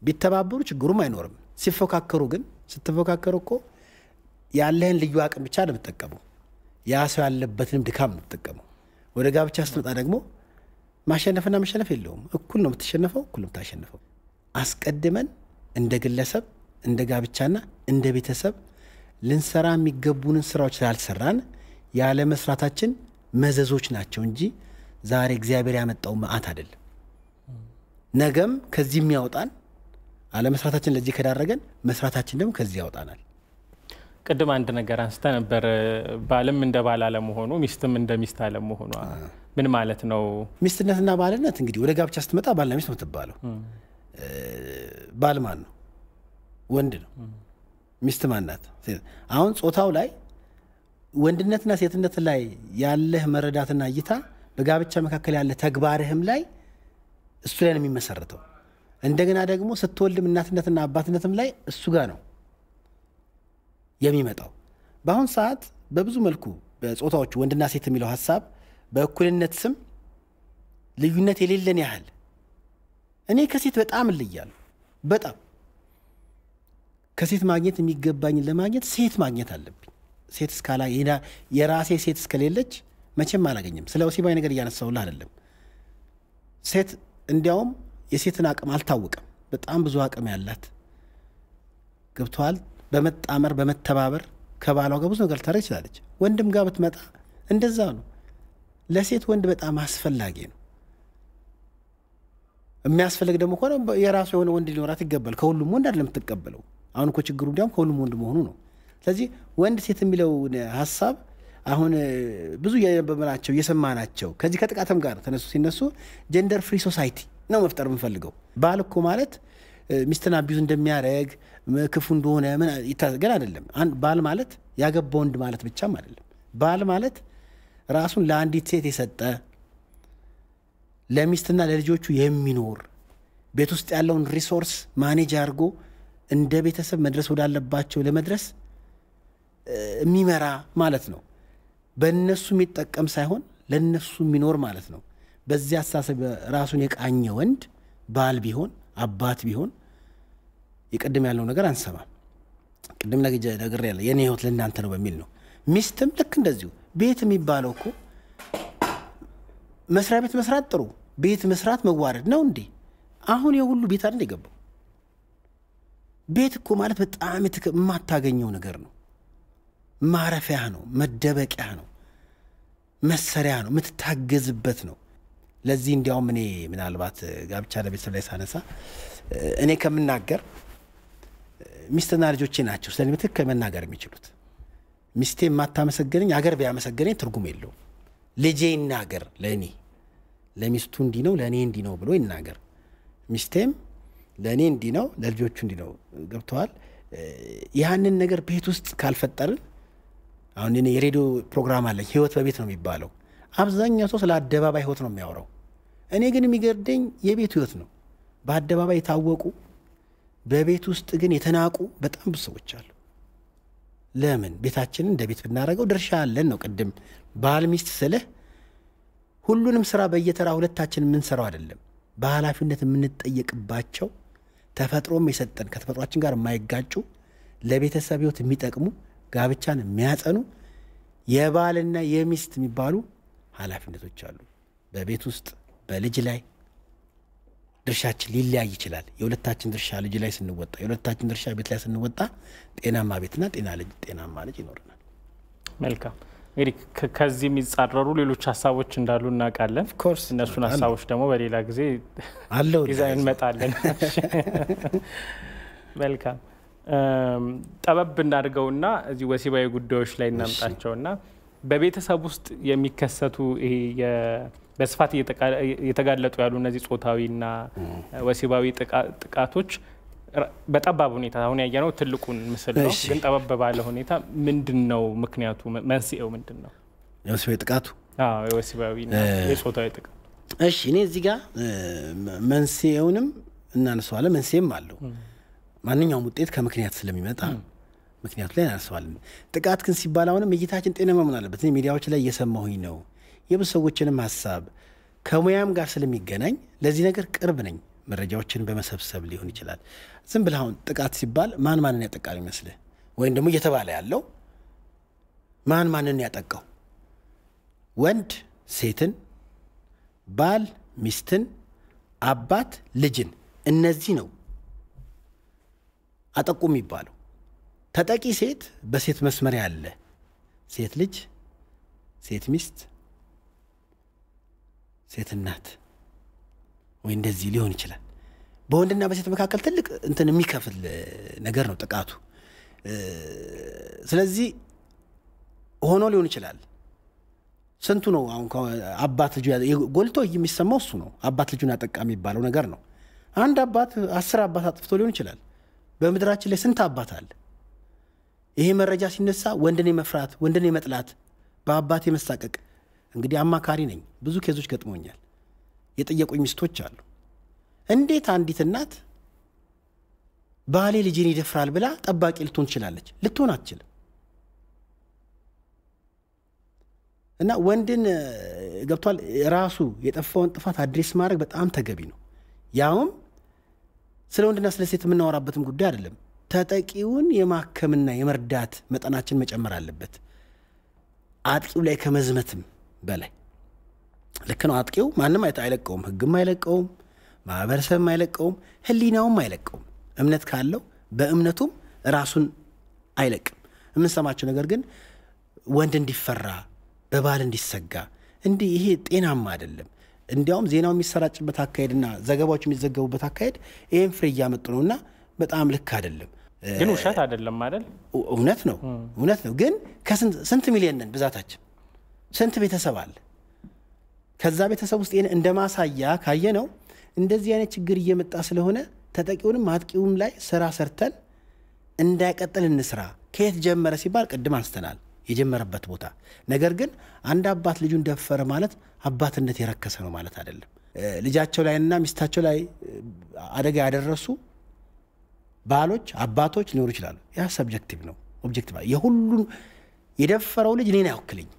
ቢተባበሩ ችግሩም አይኖርም። ሲፎካከሩ ግን ስትፎካከሩ እኮ ያለህን ልዩ አቅም ብቻ ነው የምትጠቀመው። ያ ሰው ያለበትንም ድካም ነው የምትጠቀመው። ወደ ጋብቻ ስትመጣ ደግሞ ማሸነፍና መሸነፍ የለውም። እኩል ነው የምትሸነፈው፣ እኩል ነው የምታሸንፈው። አስቀድመን እንደ ግለሰብ እንደ ጋብቻና እንደ ቤተሰብ ልንሰራ የሚገቡንን ስራዎች ስላልሰራን ያለ መስራታችን መዘዞች ናቸው እንጂ ዛሬ እግዚአብሔር ያመጣው መዓት አይደለም። ነገም ከዚህ የሚያወጣን አለመስራታችን ለዚህ ከዳረገን መስራታችን ደግሞ ከዚህ ያወጣናል። ቅድም አንድ ነገር አንስተ ነበር፣ ባልም እንደ ባል አለመሆኑ ሚስትም እንደ ሚስት አለመሆኗ ምን ማለት ነው? ሚስትነትና ባልነት እንግዲህ ወደ ጋብቻ ስትመጣ ባልና ሚስት የምትባለው ባል ማን ነው? ወንድ ነው። ሚስት ማናት? አሁን ጾታው ላይ ወንድነትና ሴትነት ላይ ያለህ መረዳትና እይታ በጋብቻ መካከል ያለ ተግባርህም ላይ እሱ ላይ ነው የሚመሰረተው። እንደገና ደግሞ ስትወልድም እናትነትና አባትነትም ላይ እሱ ጋር ነው የሚመጣው። በአሁን ሰዓት በብዙ መልኩ በፆታዎቹ ወንድና ሴት የሚለው ሀሳብ በእኩልነት ስም ልዩነት የሌለን ያህል እኔ ከሴት በጣም እልያለሁ። በጣም ከሴት ማግኘት የሚገባኝን ለማግኘት ሴት ማግኘት አለብኝ። ሴት እስካላ የራሴ ሴት እስከሌለች መቼም አላገኝም። ስለ ወሲባዊ ነገር እያነሳሁልህ አይደለም። ሴት እንዲያውም የሴትን አቅም አልታወቀም። በጣም ብዙ አቅም ያላት ገብተዋል። በመጣመር በመተባበር ከባሏ ጋር ብዙ ነገር ልታረ ይችላለች። ወንድም ጋር ብትመጣ እንደዛ ነው። ለሴት ወንድ በጣም አስፈላጊ ነው። የሚያስፈልግ ደግሞ ከሆነ የራሱ የሆነ ወንድ ሊኖራት ይገባል። ከሁሉም ወንድ አይደለም የምትቀበለው። አሁን እኮ ችግሩ እንዲያውም ከሁሉም ወንድ መሆኑ ነው። ስለዚህ ወንድ ሴት የሚለው ሀሳብ አሁን ብዙ እያነበብናቸው እየሰማናቸው ከዚህ ከጥቃትም ጋር ተነሱ ሲነሱ ጀንደር ፍሪ ሶሳይቲ ነው መፍጠር የምንፈልገው። ባል እኮ ማለት ሚስትን አቢዩዝ እንደሚያደርግ ክፉ እንደሆነ ምን ግን አይደለም። ባል ማለት ያገባ ወንድ ማለት ብቻም አይደለም። ባል ማለት ራሱን ለአንዲት ሴት የሰጠ ለሚስትና ለልጆቹ የሚኖር ቤት ውስጥ ያለውን ሪሶርስ ማኔጅ አድርጎ እንደ ቤተሰብ መድረስ ወዳለባቸው ለመድረስ የሚመራ ማለት ነው። በእነሱ የሚጠቀም ሳይሆን ለእነሱ የሚኖር ማለት ነው። በዚህ አስተሳሰብ ራሱን የቃኘ ወንድ ባል ቢሆን አባት ቢሆን የቅድም ያለው ነገር አንሰማም። ቅድም ነገር ያለ የኔ ህይወት ለእናንተ ነው በሚል ነው። ሚስትም ልክ እንደዚሁ ቤት የሚባለው እኮ መስሪያ ቤት መስራት ጥሩ፣ ቤት መስራት መዋረድ ነው እንዴ? አሁን የሁሉ ቤት አይደል የገባው። ቤት እኮ ማለት በጣም የማታገኘው ነገር ነው። ማረፊያ ነው፣ መደበቂያ ነው፣ መሰሪያ ነው፣ የምትታገዝበት ነው። ለዚህ እንዲያውም እኔ ምናልባት ጋብቻ ለቤተሰብ ላይ ሳነሳ እኔ ከምናገር ሚስትና ልጆቼ ናቸው ስለ ምትክ መናገር የሚችሉት። ሚስቴ የማታመሰገነኝ አገር ቢያመሰገነኝ ትርጉም የለው። ልጄ ይናገር ለእኔ ለሚስቱ እንዲህ ነው ለእኔ እንዲህ ነው ብሎ ይናገር። ሚስቴም ለእኔ እንዲህ ነው ለልጆቹ እንዲህ ነው። ገብተዋል። ያንን ነገር ቤት ውስጥ ካልፈጠርን አሁን እኔ የሬዲዮ ፕሮግራም አለኝ ህይወት በቤት ነው የሚባለው። አብዛኛው ሰው ስለ አደባባይ ህይወት ነው የሚያወራው። እኔ ግን የሚገርደኝ የቤቱ ህይወት ነው። በአደባባይ የታወቁ በቤት ውስጥ ግን የተናቁ በጣም ብዙ ሰዎች አሉ። ለምን ቤታችንን እንደ ቤት ብናደርገው ድርሻ አለን ነው። ቅድም ባል ሚስት ስለህ ሁሉንም ስራ በየተራ ሁለታችን የምንሰራው አይደለም። በኃላፊነት የምንጠየቅባቸው ተፈጥሮም የሰጠን ከተፈጥሯችን ጋር የማይጋጩ ለቤተሰብ ህይወት የሚጠቅሙ ጋብቻን የሚያጸኑ የባልና የሚስት የሚባሉ ኃላፊነቶች አሉ በቤት ውስጥ በልጅ ላይ ድርሻችን ሊለያይ ይችላል። የሁለታችን ድርሻ ልጅ ላይ ስንወጣ፣ የሁለታችን ድርሻ ቤት ላይ ስንወጣ ጤናማ ቤትና ጤና ልጅ ጤናማ ልጅ ይኖረናል። መልካም እንግዲህ ከዚህ የሚጻረሩ ሌሎች ሀሳቦች እንዳሉ እናውቃለን። ኮርስ እነሱን ሀሳቦች ደግሞ በሌላ ጊዜ አለው ይዘን እንመጣለን። መልካም ጠበብ እናድርገውና እዚህ ወሲባዊ ጉዳዮች ላይ እናምጣቸውና በቤተሰብ ውስጥ የሚከሰቱ በስፋት እየተጋለጡ ያሉ እነዚህ ጾታዊና ወሲባዊ ጥቃቶች በጠባብ ሁኔታ አሁን ያየነው ትልቁን ምስል ነው። ግን ጠበብ ባለ ሁኔታ ምንድን ነው ምክንያቱ? መንስኤው ምንድን ነው? የወሲባዊ ጥቃቱ የወሲባዊ የጾታዊ ጥቃት። እሺ፣ እኔ እዚህ ጋር መንስኤውንም እናነሳዋለን። መንስኤም አለው። ማንኛውም ውጤት ከምክንያት ስለሚመጣ ምክንያቱ ላይ እናነሳዋለን። ጥቃት ግን ሲባል አሁንም እይታችን ጤናማ መሆን አለበት። እኔ ሚዲያዎች ላይ እየሰማሁኝ ነው የብዙ ሰዎችንም ሀሳብ ከሙያም ጋር ስለሚገናኝ ለዚህ ነገር ቅርብ ነኝ። መረጃዎችን በመሰብሰብ ሊሆን ይችላል። ዝም ብለህ አሁን ጥቃት ሲባል ማን ማንን ያጠቃ ይመስልህ? ወይም ደግሞ እየተባለ ያለው ማን ማንን ያጠቃው? ወንድ ሴትን፣ ባል ሚስትን፣ አባት ልጅን። እነዚህ ነው አጠቁ የሚባለው። ተጠቂ ሴት በሴት መስመር ያለ ሴት ልጅ፣ ሴት ሚስት፣ ሴት እናት ወይ እንደዚህ ሊሆን ይችላል። በወንድና በሴት መካከል ትልቅ እንትን የሚከፍል ነገር ነው ጥቃቱ። ስለዚህ ሆኖ ሊሆን ይችላል። ስንቱ ነው አሁን አባት ልጁ ጎልቶ የሚሰማው እሱ ነው። አባት ልጁን አጠቃ የሚባለው ነገር ነው። አንድ አባት አስር አባት አጥፍቶ ሊሆን ይችላል። በምድራችን ላይ ስንት አባት አለ? ይሄ መረጃ ሲነሳ ወንድን የመፍራት ወንድን የመጥላት በአባት የመሳቀቅ እንግዲህ አማካሪ ነኝ፣ ብዙ ኬዞች ገጥሞኛል። የጠየቁኝ ሚስቶች አሉ። እንዴት አንዲት እናት ባሌ ልጅን ይደፍራል ብላ ጠባቂ ልትሆን ትችላለች? ልትሆን አትችልም። እና ወንድን ገብቷል ራሱ የጠፋውን ጥፋት አድሬስ ማድረግ በጣም ተገቢ ነው። ያውም ስለ ወንድና ስለ ሴት የምናወራበትም ጉዳይ አይደለም። ተጠቂውን የማከምና የመርዳት መጠናችን መጨመር አለበት። አጥቂው ላይ ከመዝመትም በላይ ልክ ነው። አጥቂው ማንም አይለቀውም፣ ህግም አይለቀውም፣ ማህበረሰብም አይለቀውም፣ ህሊናውም አይለቀውም። እምነት ካለው በእምነቱም ራሱን አይለቅም። የምንሰማቸው ነገር ግን ወንድ እንዲፈራ በባል እንዲሰጋ እንዲህ ይሄ ጤናማ አይደለም። እንዲያውም ዜናው የሚሰራጭበት አካሄድና ዘገባዎች የሚዘገቡበት አካሄድ ይህን ፍሬ እያመጡ ነውና በጣም ልክ አይደለም። ግን ውሸት አይደለም አይደል? እውነት ነው እውነት ነው። ግን ስንት ሚሊዮን ነን ብዛታችን? ስንት ቤተሰብ አለ? ከዛ ቤተሰብ ውስጥ እንደ ማሳያ ካየ ነው እንደዚህ አይነት ችግር እየመጣ ስለሆነ ተጠቂውንም አጥቂውም ላይ ስራ ሰርተን እንዳይቀጥል እንስራ። ከየት ጀመረ ሲባል ቅድም አንስተናል የጀመረበት ቦታ። ነገር ግን አንድ አባት ልጁን ደፈረ ማለት አባትነት የረከሰ ነው ማለት አይደለም። ልጃቸው ላይና ሚስታቸው ላይ አደጋ ያደረሱ ባሎች፣ አባቶች ሊኖሩ ይችላሉ። ያ ሰብጀክቲቭ ነው። ኦብጀክቲቭ የሁሉን የደፈረው ልጅ እኔን አይወክልኝ?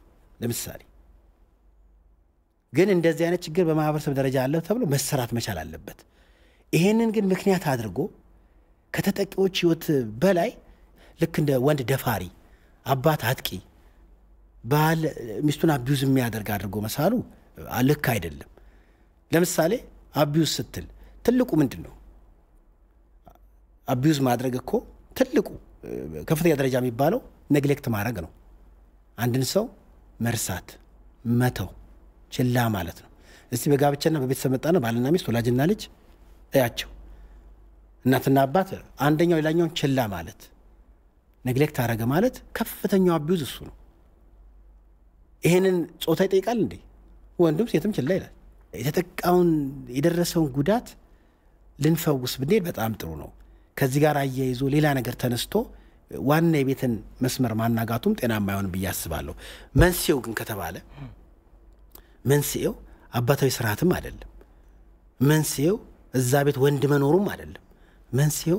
ለምሳሌ ግን እንደዚህ አይነት ችግር በማህበረሰብ ደረጃ አለ ተብሎ መሰራት መቻል አለበት። ይሄንን ግን ምክንያት አድርጎ ከተጠቂዎች ህይወት በላይ ልክ እንደ ወንድ ደፋሪ፣ አባት አጥቂ፣ ባል ሚስቱን አቢዩዝ የሚያደርግ አድርጎ መሳሉ ልክ አይደለም። ለምሳሌ አቢዩዝ ስትል ትልቁ ምንድን ነው? አቢዩዝ ማድረግ እኮ ትልቁ ከፍተኛ ደረጃ የሚባለው ነግሌክት ማድረግ ነው። አንድን ሰው መርሳት፣ መተው፣ ችላ ማለት ነው። እስቲ በጋብቻና በቤተሰብ መጣነ ባልና ሚስት ወላጅና ልጅ እያቸው፣ እናትና አባት አንደኛው ሌላኛውን ችላ ማለት ነግሌክት አረገ ማለት ከፍተኛው አቢዩዝ እሱ ነው። ይሄንን ጾታ ይጠይቃል እንዴ? ወንድም ሴትም ችላ ይላል። የተጠቃውን የደረሰውን ጉዳት ልንፈውስ ብንሄድ በጣም ጥሩ ነው። ከዚህ ጋር አያይዞ ሌላ ነገር ተነስቶ ዋና የቤትን መስመር ማናጋቱም ጤናማ ማይሆን ብዬ አስባለሁ። መንስኤው ግን ከተባለ መንስኤው አባታዊ ስርዓትም አይደለም። መንስኤው እዛ ቤት ወንድ መኖሩም አይደለም። መንስኤው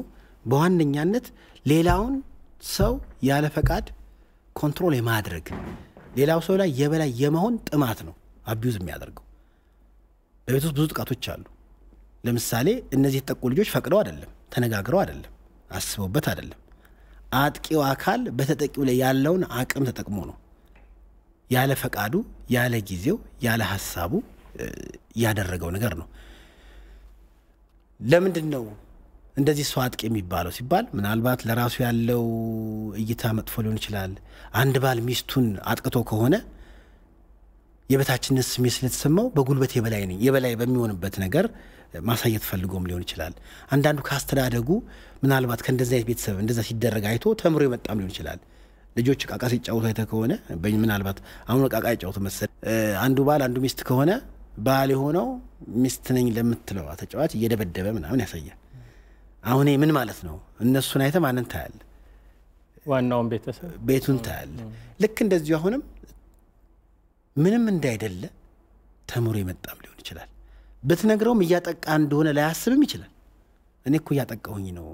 በዋነኛነት ሌላውን ሰው ያለ ፈቃድ ኮንትሮል የማድረግ ሌላው ሰው ላይ የበላይ የመሆን ጥማት ነው አቢዩዝ የሚያደርገው። በቤት ውስጥ ብዙ ጥቃቶች አሉ። ለምሳሌ እነዚህ የተጠቁ ልጆች ፈቅደው አይደለም፣ ተነጋግረው አይደለም፣ አስበውበት አይደለም። አጥቂው አካል በተጠቂው ላይ ያለውን አቅም ተጠቅሞ ነው። ያለ ፈቃዱ፣ ያለ ጊዜው፣ ያለ ሀሳቡ ያደረገው ነገር ነው። ለምንድን ነው እንደዚህ ሰው አጥቂ የሚባለው ሲባል ምናልባት ለራሱ ያለው እይታ መጥፎ ሊሆን ይችላል። አንድ ባል ሚስቱን አጥቅቶ ከሆነ የበታችነት ስሜት ስለተሰማው በጉልበት የበላይ ነኝ የበላይ በሚሆንበት ነገር ማሳየት ፈልጎም ሊሆን ይችላል። አንዳንዱ ከአስተዳደጉ ምናልባት ከእንደዚ አይነት ቤተሰብ እንደዛ ሲደረግ አይቶ ተምሮ የመጣም ሊሆን ይችላል። ልጆች ቃቃ ሲጫወቱ አይተ ከሆነ ምናልባት አሁን ቃቃ ይጫወቱ መሰል አንዱ ባል አንዱ ሚስት ከሆነ ባል የሆነው ሚስት ነኝ ለምትለዋ ተጫዋች እየደበደበ ምናምን ያሳያል። አሁን ምን ማለት ነው? እነሱን አይተ ማንን ታያል? ዋናውን ቤተሰብ ቤቱን ታያል። ልክ እንደዚሁ አሁንም ምንም እንዳይደለ ተምሮ የመጣም ሊሆን ይችላል። ብትነግረውም እያጠቃ እንደሆነ ላያስብም ይችላል። እኔ እኮ እያጠቃሁኝ ነው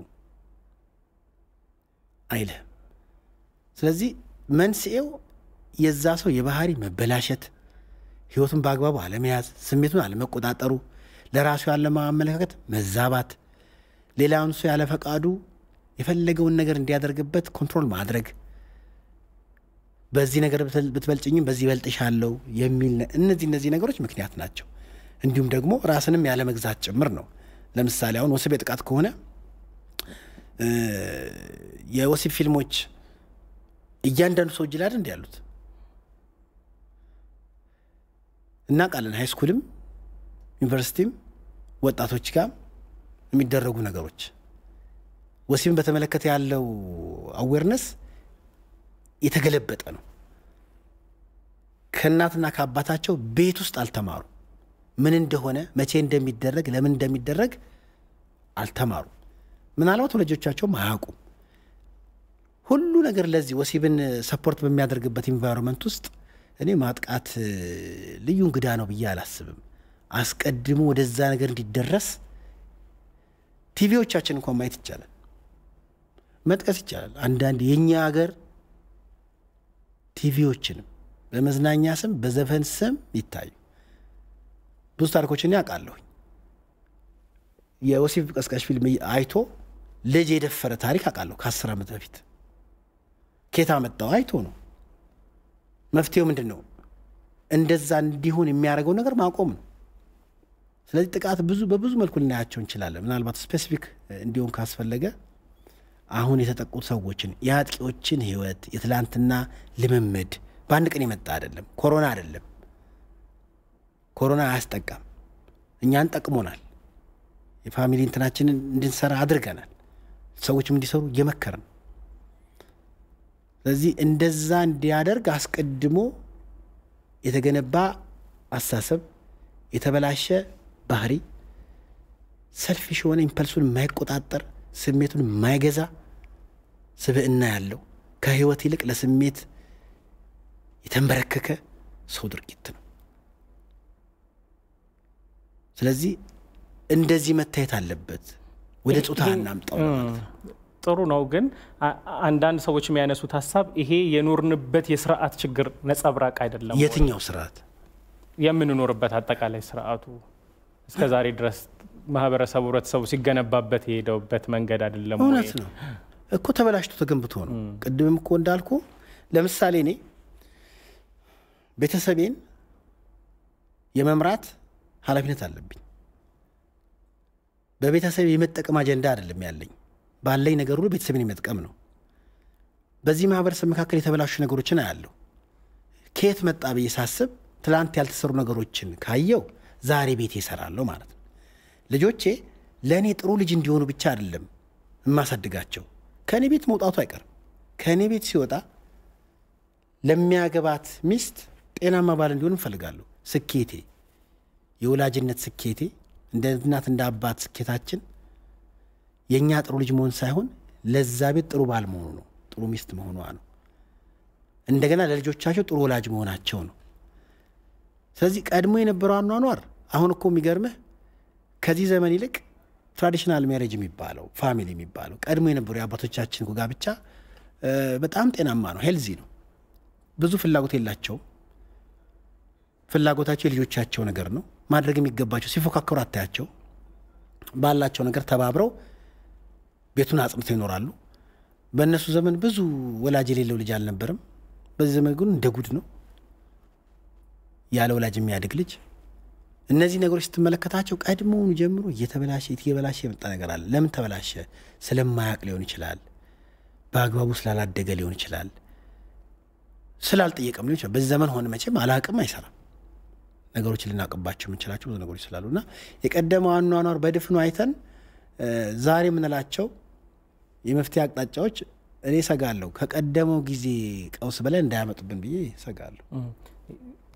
አይልህም። ስለዚህ መንስኤው የዛ ሰው የባህሪ መበላሸት፣ ህይወቱን በአግባቡ አለመያዝ፣ ስሜቱን አለመቆጣጠሩ፣ ለራሱ ያለ አመለካከት መዛባት፣ ሌላውን ሰው ያለ ፈቃዱ የፈለገውን ነገር እንዲያደርግበት ኮንትሮል ማድረግ በዚህ ነገር ብትበልጭኝም በዚህ በልጥሻለሁ የሚል እነዚህ እነዚህ ነገሮች ምክንያት ናቸው። እንዲሁም ደግሞ ራስንም ያለመግዛት ጭምር ነው። ለምሳሌ አሁን ወሲብ የጥቃት ከሆነ የወሲብ ፊልሞች እያንዳንዱ ሰው እጅ ላይ እንዲ ያሉት እናውቃለን። ሃይስኩልም ዩኒቨርሲቲም ወጣቶች ጋር የሚደረጉ ነገሮች ወሲብን በተመለከተ ያለው አዌርነስ የተገለበጠ ነው። ከእናትና ከአባታቸው ቤት ውስጥ አልተማሩ። ምን እንደሆነ መቼ እንደሚደረግ ለምን እንደሚደረግ አልተማሩ። ምናልባት ወላጆቻቸውም አያውቁም። ሁሉ ነገር ለዚህ ወሲብን ሰፖርት በሚያደርግበት ኢንቫይሮንመንት ውስጥ እኔ ማጥቃት ልዩ እንግዳ ነው ብዬ አላስብም። አስቀድሞ ወደዛ ነገር እንዲደረስ ቲቪዎቻችን እንኳን ማየት ይቻላል፣ መጥቀስ ይቻላል። አንዳንድ የእኛ ሀገር ቲቪዎችንም በመዝናኛ ስም በዘፈን ስም ይታዩ ብዙ ታሪኮችን ያውቃለሁኝ። የወሲብ ቀስቃሽ ፊልም አይቶ ልጅ የደፈረ ታሪክ አውቃለሁ። ከአስር ዓመት በፊት ኬታ መጣው አይቶ ነው። መፍትሄው ምንድን ነው? እንደዛ እንዲሆን የሚያደርገው ነገር ማቆም ነው። ስለዚህ ጥቃት ብዙ በብዙ መልኩ ልናያቸው እንችላለን። ምናልባት ስፔሲፊክ እንዲሆን ካስፈለገ አሁን የተጠቁት ሰዎችን የአጥቂዎችን ህይወት የትላንትና ልምምድ በአንድ ቀን የመጣ አይደለም። ኮሮና አይደለም። ኮሮና አያስጠቃም። እኛን ጠቅሞናል። የፋሚሊ እንትናችንን እንድንሰራ አድርገናል። ሰዎችም እንዲሰሩ እየመከርን ስለዚህ እንደዛ እንዲያደርግ አስቀድሞ የተገነባ አሳሰብ የተበላሸ ባህሪ፣ ሰልፊሽ የሆነ ኢምፐልሱን የማይቆጣጠር ስሜቱን የማይገዛ ስብዕና ያለው ከህይወት ይልቅ ለስሜት የተንበረከከ ሰው ድርጊት ነው። ስለዚህ እንደዚህ መታየት አለበት። ወደ ጾታ እናምጣው ማለት ነው። ጥሩ ነው። ግን አንዳንድ ሰዎች የሚያነሱት ሀሳብ ይሄ የኖርንበት የስርዓት ችግር ነጸብራቅ አይደለም። የትኛው ስርዓት? የምንኖርበት አጠቃላይ ስርዓቱ እስከ ዛሬ ድረስ ማህበረሰቡ ህብረተሰቡ ሲገነባበት የሄደውበት መንገድ አይደለም። እውነት ነው እኮ ተበላሽቶ ተገንብቶ ነው። ቅድምም እኮ እንዳልኩ ለምሳሌ እኔ ቤተሰቤን የመምራት ኃላፊነት አለብኝ። በቤተሰብ የመጠቀም አጀንዳ አይደለም ያለኝ፣ ባለኝ ነገር ሁሉ ቤተሰብን የመጥቀም ነው። በዚህ ማህበረሰብ መካከል የተበላሹ ነገሮችን አያለሁ። ከየት መጣ ብዬ ሳስብ ትላንት ያልተሰሩ ነገሮችን ካየው ዛሬ ቤት ይሰራለሁ ማለት ነው። ልጆቼ ለእኔ ጥሩ ልጅ እንዲሆኑ ብቻ አይደለም እማሳድጋቸው። ከእኔ ቤት መውጣቱ አይቀርም። ከእኔ ቤት ሲወጣ ለሚያገባት ሚስት ጤናማ ባል እንዲሆን እንፈልጋለሁ። ስኬቴ፣ የወላጅነት ስኬቴ፣ እንደ እናት እንደ አባት ስኬታችን የእኛ ጥሩ ልጅ መሆን ሳይሆን ለዛ ቤት ጥሩ ባል መሆኑ ነው፣ ጥሩ ሚስት መሆኗ ነው። እንደገና ለልጆቻቸው ጥሩ ወላጅ መሆናቸው ነው። ስለዚህ ቀድሞ የነበረው አኗኗር አሁን እኮ የሚገርምህ ከዚህ ዘመን ይልቅ ትራዲሽናል ሜሬጅ የሚባለው ፋሚሊ የሚባለው ቀድሞ የነበሩ የአባቶቻችን ጋብቻ በጣም ጤናማ ነው፣ ሄልዚ ነው። ብዙ ፍላጎት የላቸውም። ፍላጎታቸው የልጆቻቸው ነገር ነው። ማድረግ የሚገባቸው ሲፎካከሩ አታያቸው። ባላቸው ነገር ተባብረው ቤቱን አጽንተው ይኖራሉ። በእነሱ ዘመን ብዙ ወላጅ የሌለው ልጅ አልነበርም። በዚህ ዘመን ግን እንደ ጉድ ነው ያለ ወላጅ የሚያድግ ልጅ እነዚህ ነገሮች ስትመለከታቸው ቀድሞውኑ ጀምሮ እየተበላሸ እየበላሸ የመጣ ነገር አለ። ለምን ተበላሸ? ስለማያቅ ሊሆን ይችላል። በአግባቡ ስላላደገ ሊሆን ይችላል። ስላልጠየቀም ሊሆን ይችላል። በዘመን ሆነ መቼም አላቅም አይሰራም። ነገሮች ልናቅባቸው የምንችላቸው ብዙ ነገሮች ስላሉ እና የቀደመው አኗኗር በድፍኑ አይተን ዛሬ የምንላቸው የመፍትሄ አቅጣጫዎች እኔ ሰጋለሁ ከቀደመው ጊዜ ቀውስ በላይ እንዳያመጡብን ብዬ ሰጋለሁ።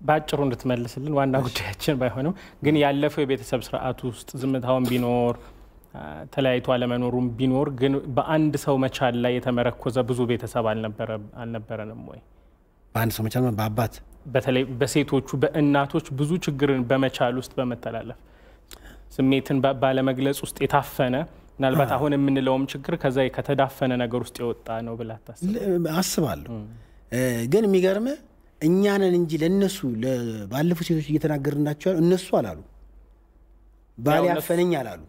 በአጭሩ እንድትመልስልን ዋና ጉዳያችን ባይሆንም ግን ያለፈው የቤተሰብ ስርዓት ውስጥ ዝምታውን ቢኖር ተለያይቶ አለመኖሩም ቢኖር ግን በአንድ ሰው መቻል ላይ የተመረኮዘ ብዙ ቤተሰብ አልነበረንም ወይ? በአንድ ሰው መቻል በአባት በተለይ በሴቶቹ በእናቶች ብዙ ችግርን በመቻል ውስጥ በመተላለፍ ስሜትን ባለመግለጽ ውስጥ የታፈነ ምናልባት አሁን የምንለውም ችግር ከዛ ከተዳፈነ ነገር ውስጥ የወጣ ነው ብላ አስባለሁ። ግን የሚገርምህ እኛንን እንጂ ለእነሱ ባለፉ ሴቶች እየተናገርናቸው እነሱ አላሉ፣ ባል ያፈነኝ አላሉ።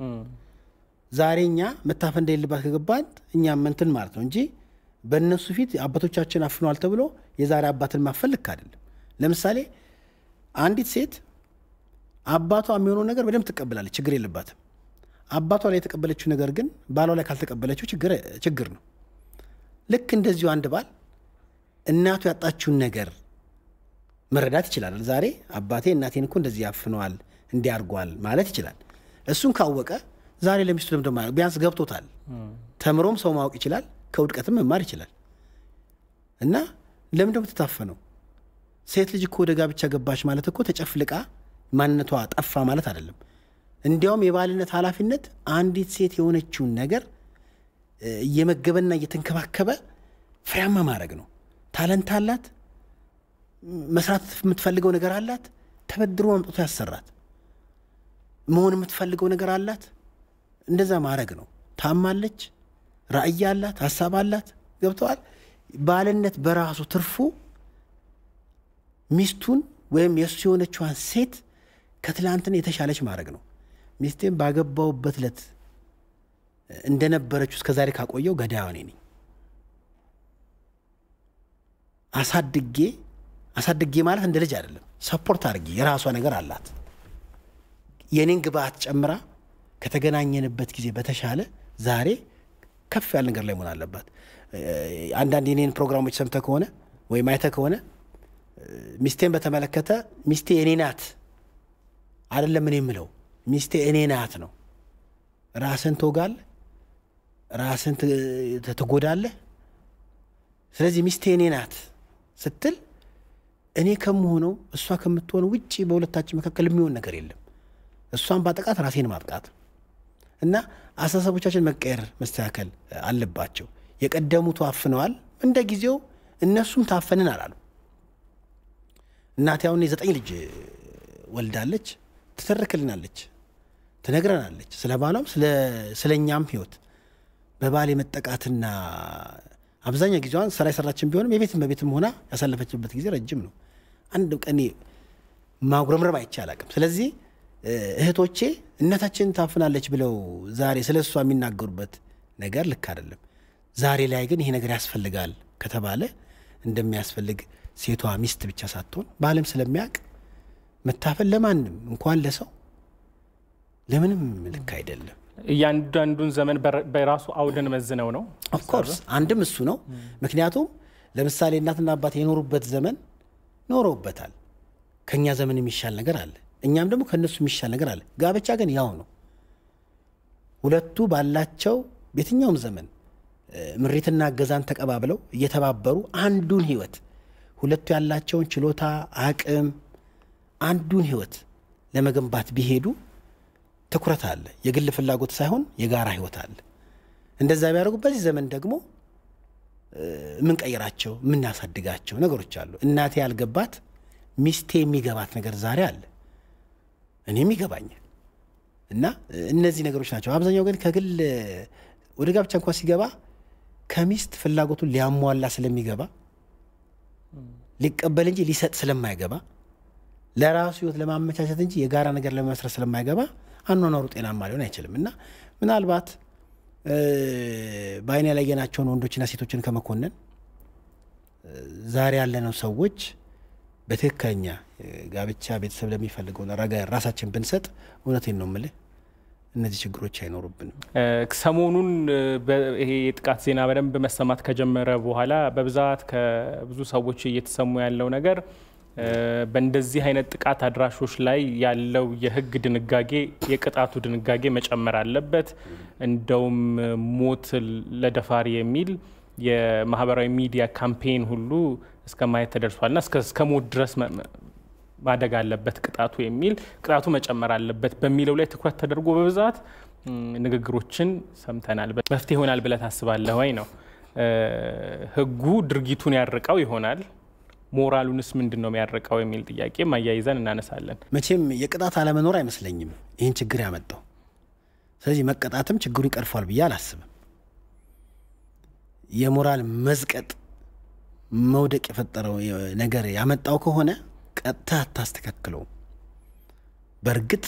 ዛሬ እኛ መታፈን እንደሌለባት ከገባን እኛ መንትን ማለት ነው እንጂ በእነሱ ፊት አባቶቻችን አፍነዋል ተብሎ የዛሬ አባትን ማፈልክ ልክ አይደለም። ለምሳሌ አንዲት ሴት አባቷ የሚሆነው ነገር በደንብ ትቀበላለች፣ ችግር የለባትም። አባቷ ላይ የተቀበለችው ነገር ግን ባሏ ላይ ካልተቀበለችው ችግር ነው። ልክ እንደዚሁ አንድ ባል እናቱ ያጣችውን ነገር መረዳት ይችላል። ዛሬ አባቴ እናቴን እኮ እንደዚህ ያፍነዋል እንዲያርጓል ማለት ይችላል። እሱን ካወቀ ዛሬ ለሚስቱ ደምደ ቢያንስ ገብቶታል። ተምሮም ሰው ማወቅ ይችላል። ከውድቀትም መማር ይችላል። እና ለምን ደሞ ተታፈነው? ሴት ልጅ እኮ ወደ ጋብቻ ገባች ማለት እኮ ተጨፍልቃ ማንነቷ ጠፋ ማለት አይደለም። እንዲያውም የባልነት ኃላፊነት አንዲት ሴት የሆነችውን ነገር እየመገበና እየተንከባከበ ፍሬያማ ማድረግ ነው። ታለንት አላት፣ መስራት የምትፈልገው ነገር አላት፣ ተበድሮ አምጥቶ ያሰራት። መሆን የምትፈልገው ነገር አላት፣ እንደዛ ማድረግ ነው። ታማለች፣ ራዕይ አላት፣ ሀሳብ አላት። ገብተዋል። ባልነት በራሱ ትርፉ ሚስቱን ወይም የእሱ የሆነችዋን ሴት ከትላንትን የተሻለች ማድረግ ነው። ሚስቴን ባገባውበት ዕለት እንደነበረችው እስከዛሬ ካቆየው ገዳዩ እኔ ነኝ አሳድጌ አሳድጌ ማለት እንደ ልጅ አይደለም። ሰፖርት አድርጌ የራሷ ነገር አላት። የኔን ግብአት ጨምራ ከተገናኘንበት ጊዜ በተሻለ ዛሬ ከፍ ያለ ነገር ላይ መሆን አለባት። አንዳንድ የኔን ፕሮግራሞች ሰምተ ከሆነ ወይም አይተ ከሆነ ሚስቴን በተመለከተ ሚስቴ የኔ ናት አይደለም እኔ የምለው ሚስቴ እኔ ናት ነው። ራስን ትወጋለህ፣ ራስን ትጎዳለህ። ስለዚህ ሚስቴ እኔ ናት ስትል እኔ ከምሆነው እሷ ከምትሆነው ውጭ በሁለታችን መካከል የሚሆን ነገር የለም። እሷን ባጠቃት ራሴን ማጥቃት እና አስተሳሰቦቻችን መቀየር መስተካከል አለባቸው። የቀደሙት ተዋፍነዋል እንደ ጊዜው እነሱም ታፈንን አላሉ። እናቴ አሁን የዘጠኝ ልጅ ወልዳለች፣ ትተርክልናለች፣ ትነግረናለች ስለ ባሏም ስለ እኛም ህይወት በባል የመጠቃትና አብዛኛው ጊዜዋን ስራ የሰራችን ቢሆንም የቤትም በቤትም ሆና ያሳለፈችበት ጊዜ ረጅም ነው። አንድ ቀን ማጉረምረም አይቼ አላቅም። ስለዚህ እህቶቼ እናታችን ታፍናለች ብለው ዛሬ ስለ እሷ የሚናገሩበት ነገር ልክ አይደለም። ዛሬ ላይ ግን ይሄ ነገር ያስፈልጋል ከተባለ እንደሚያስፈልግ ሴቷ ሚስት ብቻ ሳትሆን በዓለም ስለሚያውቅ መታፈን ለማንም እንኳን ለሰው ለምንም ልክ አይደለም። እያንዳንዱን ዘመን በራሱ አውድን መዝነው ነው። ኦፍኮርስ አንድም እሱ ነው። ምክንያቱም ለምሳሌ እናትና አባት የኖሩበት ዘመን ኖረውበታል። ከእኛ ዘመን የሚሻል ነገር አለ፣ እኛም ደግሞ ከእነሱ የሚሻል ነገር አለ። ጋብቻ ግን ያው ነው። ሁለቱ ባላቸው በየትኛውም ዘመን ምሪትና እገዛን ተቀባብለው እየተባበሩ አንዱን ህይወት ሁለቱ ያላቸውን ችሎታ፣ አቅም አንዱን ህይወት ለመገንባት ቢሄዱ ትኩረት አለ። የግል ፍላጎት ሳይሆን የጋራ ህይወት አለ። እንደዛ ቢያደርጉ በዚህ ዘመን ደግሞ የምንቀይራቸው የምናሳድጋቸው ነገሮች አሉ። እናቴ ያልገባት ሚስቴ የሚገባት ነገር ዛሬ አለ፣ እኔም ይገባኛል። እና እነዚህ ነገሮች ናቸው። አብዛኛው ግን ከግል ወደ ጋብቻ እንኳ ሲገባ ከሚስት ፍላጎቱን ሊያሟላ ስለሚገባ ሊቀበል እንጂ ሊሰጥ ስለማይገባ ለራሱ ህይወት ለማመቻቸት እንጂ የጋራ ነገር ለመመስረት ስለማይገባ አኗኗሩ ጤናማ ሊሆን አይችልም እና ምናልባት በአይን ያላየናቸውን ወንዶችና ሴቶችን ከመኮንን ዛሬ ያለነው ሰዎች በትክክለኛ ጋብቻ ቤተሰብ ለሚፈልገው ረገ ራሳችን ብንሰጥ እውነቴን ነው የምልህ እነዚህ ችግሮች አይኖሩብንም። ሰሞኑን ይሄ የጥቃት ዜና በደንብ መሰማት ከጀመረ በኋላ በብዛት ከብዙ ሰዎች እየተሰሙ ያለው ነገር በእንደዚህ አይነት ጥቃት አድራሾች ላይ ያለው የህግ ድንጋጌ የቅጣቱ ድንጋጌ መጨመር አለበት። እንደውም ሞት ለደፋሪ የሚል የማህበራዊ ሚዲያ ካምፔን ሁሉ እስከ ማየት ተደርሷልና እስከ ሞት ድረስ ማደግ አለበት ቅጣቱ የሚል ቅጣቱ መጨመር አለበት በሚለው ላይ ትኩረት ተደርጎ በብዛት ንግግሮችን ሰምተናል። መፍትሄ ይሆናል ብለህ ታስባለህ ወይ ነው ህጉ ድርጊቱን ያርቀው ይሆናል ሞራሉንስ ምንድን ነው የሚያረቀው የሚል ጥያቄ አያይዘን እናነሳለን። መቼም የቅጣት አለመኖር አይመስለኝም ይህን ችግር ያመጣው። ስለዚህ መቀጣትም ችግሩ ይቀርፏል ብዬ አላስብም። የሞራል መዝቀጥ መውደቅ የፈጠረው ነገር ያመጣው ከሆነ ቀጥታ አታስተካክለውም። በእርግጥ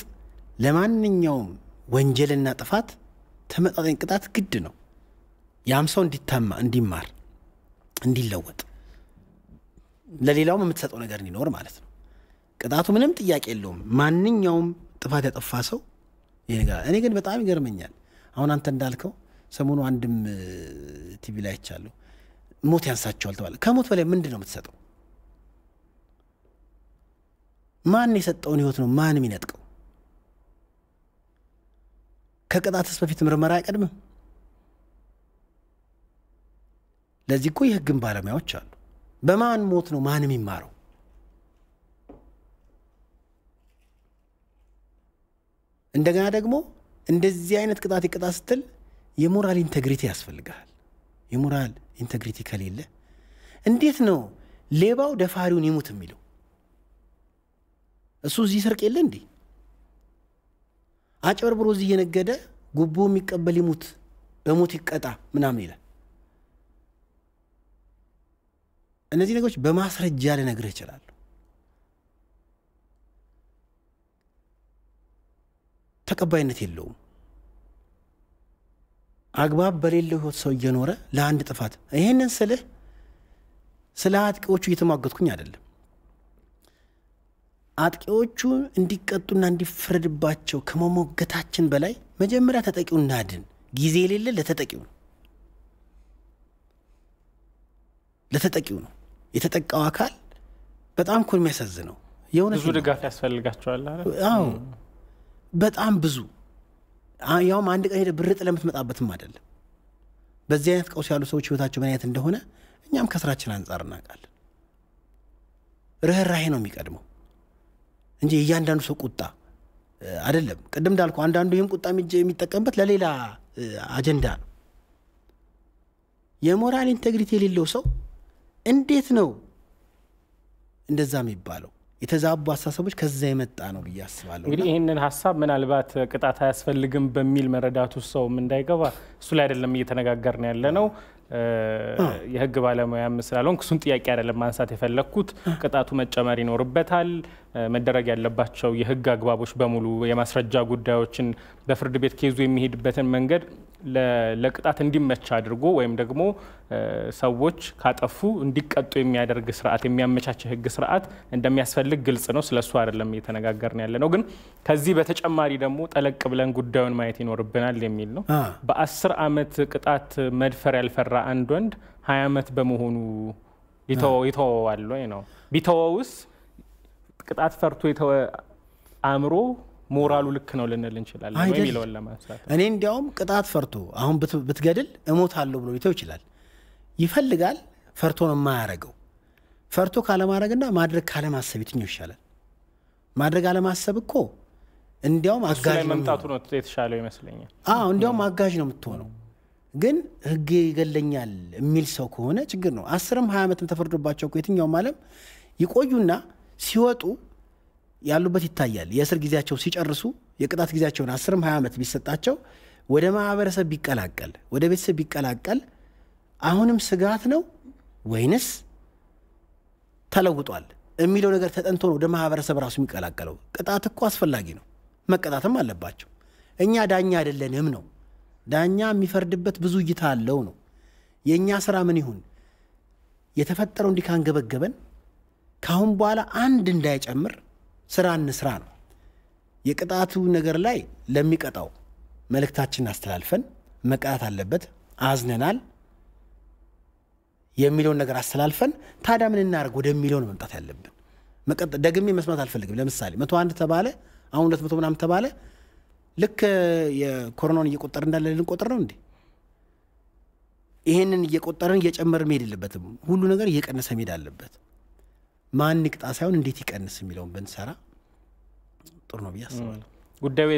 ለማንኛውም ወንጀልና ጥፋት ተመጣጣኝ ቅጣት ግድ ነው። ያም ሰው እንዲታማ፣ እንዲማር፣ እንዲለወጥ ለሌላውም የምትሰጠው ነገር እንዲኖር ማለት ነው። ቅጣቱ ምንም ጥያቄ የለውም። ማንኛውም ጥፋት ያጠፋ ሰው ይህ ነገር እኔ ግን በጣም ይገርመኛል። አሁን አንተ እንዳልከው ሰሞኑ አንድም ቲቪ ላይ አይቻለሁ ሞት ያንሳቸዋል ተባለ። ከሞት በላይ ምንድን ነው የምትሰጠው? ማን የሰጠውን ህይወት ነው ማን የሚነጥቀው? ከቅጣትስ በፊት ምርመራ አይቀድምም? ለዚህ እኮ የህግን ባለሙያዎች አሉ። በማን ሞት ነው ማን የሚማረው? እንደገና ደግሞ እንደዚህ አይነት ቅጣት ይቅጣ ስትል የሞራል ኢንቴግሪቲ ያስፈልግሃል። የሞራል ኢንቴግሪቲ ከሌለ እንዴት ነው ሌባው ደፋሪውን ይሙት የሚለው? እሱ እዚህ ሰርቅ የለ እንዴ? አጭበርብሮ እዚህ እየነገደ ጉቦ የሚቀበል ይሙት በሞት ይቀጣ ምናምን ይላል። እነዚህ ነገሮች በማስረጃ ልነግርህ እችላለሁ። ተቀባይነት የለውም። አግባብ በሌለው ህይወት ሰው እየኖረ ለአንድ ጥፋት ይህንን ስልህ ስለ አጥቂዎቹ እየተሟገትኩኝ አይደለም። አጥቂዎቹ እንዲቀጡና እንዲፈረድባቸው ከመሞገታችን በላይ መጀመሪያ ተጠቂው እናድን። ጊዜ የሌለ ለተጠቂው ነው ለተጠቂው ነው። የተጠቃው አካል በጣም እኮ የሚያሳዝነው ብዙ ድጋፍ ያስፈልጋቸዋል። በጣም ብዙ ያውም አንድ ቀን ሄደ ብርጥ ለምትመጣበትም አይደለም። በዚህ አይነት ቀውስ ያሉ ሰዎች ህይወታቸው ምን አይነት እንደሆነ እኛም ከስራችን አንጻር እናውቃለን። ርኅራሄ ነው የሚቀድመው እንጂ እያንዳንዱ ሰው ቁጣ አይደለም። ቅድም እንዳልኩ አንዳንዱ ይህም ቁጣ የሚጠቀምበት ለሌላ አጀንዳ ነው። የሞራል ኢንቴግሪቲ የሌለው ሰው እንዴት ነው እንደዛ የሚባለው? የተዛቡ አስተሳሰቦች ከዛ የመጣ ነው ብዬ አስባለሁ። እንግዲህ ይህንን ሀሳብ ምናልባት ቅጣት አያስፈልግም በሚል መረዳቱ ሰውም እንዳይገባ እሱ ላይ አይደለም እየተነጋገርን ያለ ነው። የህግ ባለሙያ ምስላለሆን ክሱን ጥያቄ አይደለም ማንሳት የፈለግኩት። ቅጣቱ መጨመር ይኖርበታል መደረግ ያለባቸው የህግ አግባቦች በሙሉ የማስረጃ ጉዳዮችን በፍርድ ቤት ኬዙ የሚሄድበትን መንገድ ለቅጣት እንዲመቻ አድርጎ ወይም ደግሞ ሰዎች ካጠፉ እንዲቀጡ የሚያደርግ ስርዓት የሚያመቻች ህግ ስርዓት እንደሚያስፈልግ ግልጽ ነው። እሱ አይደለም እየተነጋገርን ያለ ነው። ግን ከዚህ በተጨማሪ ደግሞ ጠለቅ ብለን ጉዳዩን ማየት ይኖርብናል የሚል ነው። በአስር አመት ቅጣት መድፈር ያልፈራ አንድ ወንድ ሀያ አመት በመሆኑ ይተወዋል ነው ቢተወውስ ቅጣት ፈርቶ የተወ አእምሮ ሞራሉ ልክ ነው ልንል እንችላለን የሚለውን ለማንሳት እኔ እንዲያውም ቅጣት ፈርቶ አሁን ብትገድል አለው ብሎ ሊተው ይችላል። ይፈልጋል ፈርቶ ነው የማያረገው ፈርቶ ካለማድረግና ማድረግ ካለማሰብ የትኛው ይሻላል? ማድረግ አለማሰብ እኮ እንዲያውም አጋዥ መምጣቱ ነው የተሻለው ይመስለኛል። አዎ እንዲያውም አጋዥ ነው የምትሆነው። ግን ህግ ይገለኛል የሚል ሰው ከሆነ ችግር ነው። አስርም ሀያ ዓመትም ተፈርዶባቸው እኮ የትኛውም አለም ይቆዩና ሲወጡ ያሉበት ይታያል። የእስር ጊዜያቸው ሲጨርሱ የቅጣት ጊዜያቸውን አስርም ሀያ ዓመት ቢሰጣቸው ወደ ማህበረሰብ ቢቀላቀል ወደ ቤተሰብ ቢቀላቀል አሁንም ስጋት ነው ወይንስ ተለውጧል የሚለው ነገር ተጠንቶ ነው ወደ ማህበረሰብ ራሱ የሚቀላቀለው። ቅጣት እኮ አስፈላጊ ነው፣ መቀጣትም አለባቸው። እኛ ዳኛ አይደለንም ነው። ዳኛ የሚፈርድበት ብዙ እይታ አለው ነው። የእኛ ስራ ምን ይሁን የተፈጠረው እንዲህ ካንገበገበን ካሁን በኋላ አንድ እንዳይጨምር ስራ እንስራ ነው። የቅጣቱ ነገር ላይ ለሚቀጣው መልእክታችን አስተላልፈን መቀጣት አለበት አዝነናል የሚለውን ነገር አስተላልፈን ታዲያ ምን እናደርግ ወደሚለው ነው መምጣት ያለብን። ደግሜ መስማት አልፈልግም። ለምሳሌ መቶ አንድ ተባለ፣ አሁን ሁለት መቶ ምናምን ተባለ። ልክ የኮሮናውን እየቆጠር እንዳለ ልንቆጥር ነው እንዴ? ይህንን እየቆጠርን እየጨመርን መሄድ የለበትም። ሁሉ ነገር እየቀነሰ መሄድ አለበት። ማን ይቅጣ ሳይሆን እንዴት ይቀንስ የሚለውን ብንሰራ ጥሩ ነው ብዬ አስባለሁ። ጉዳዩ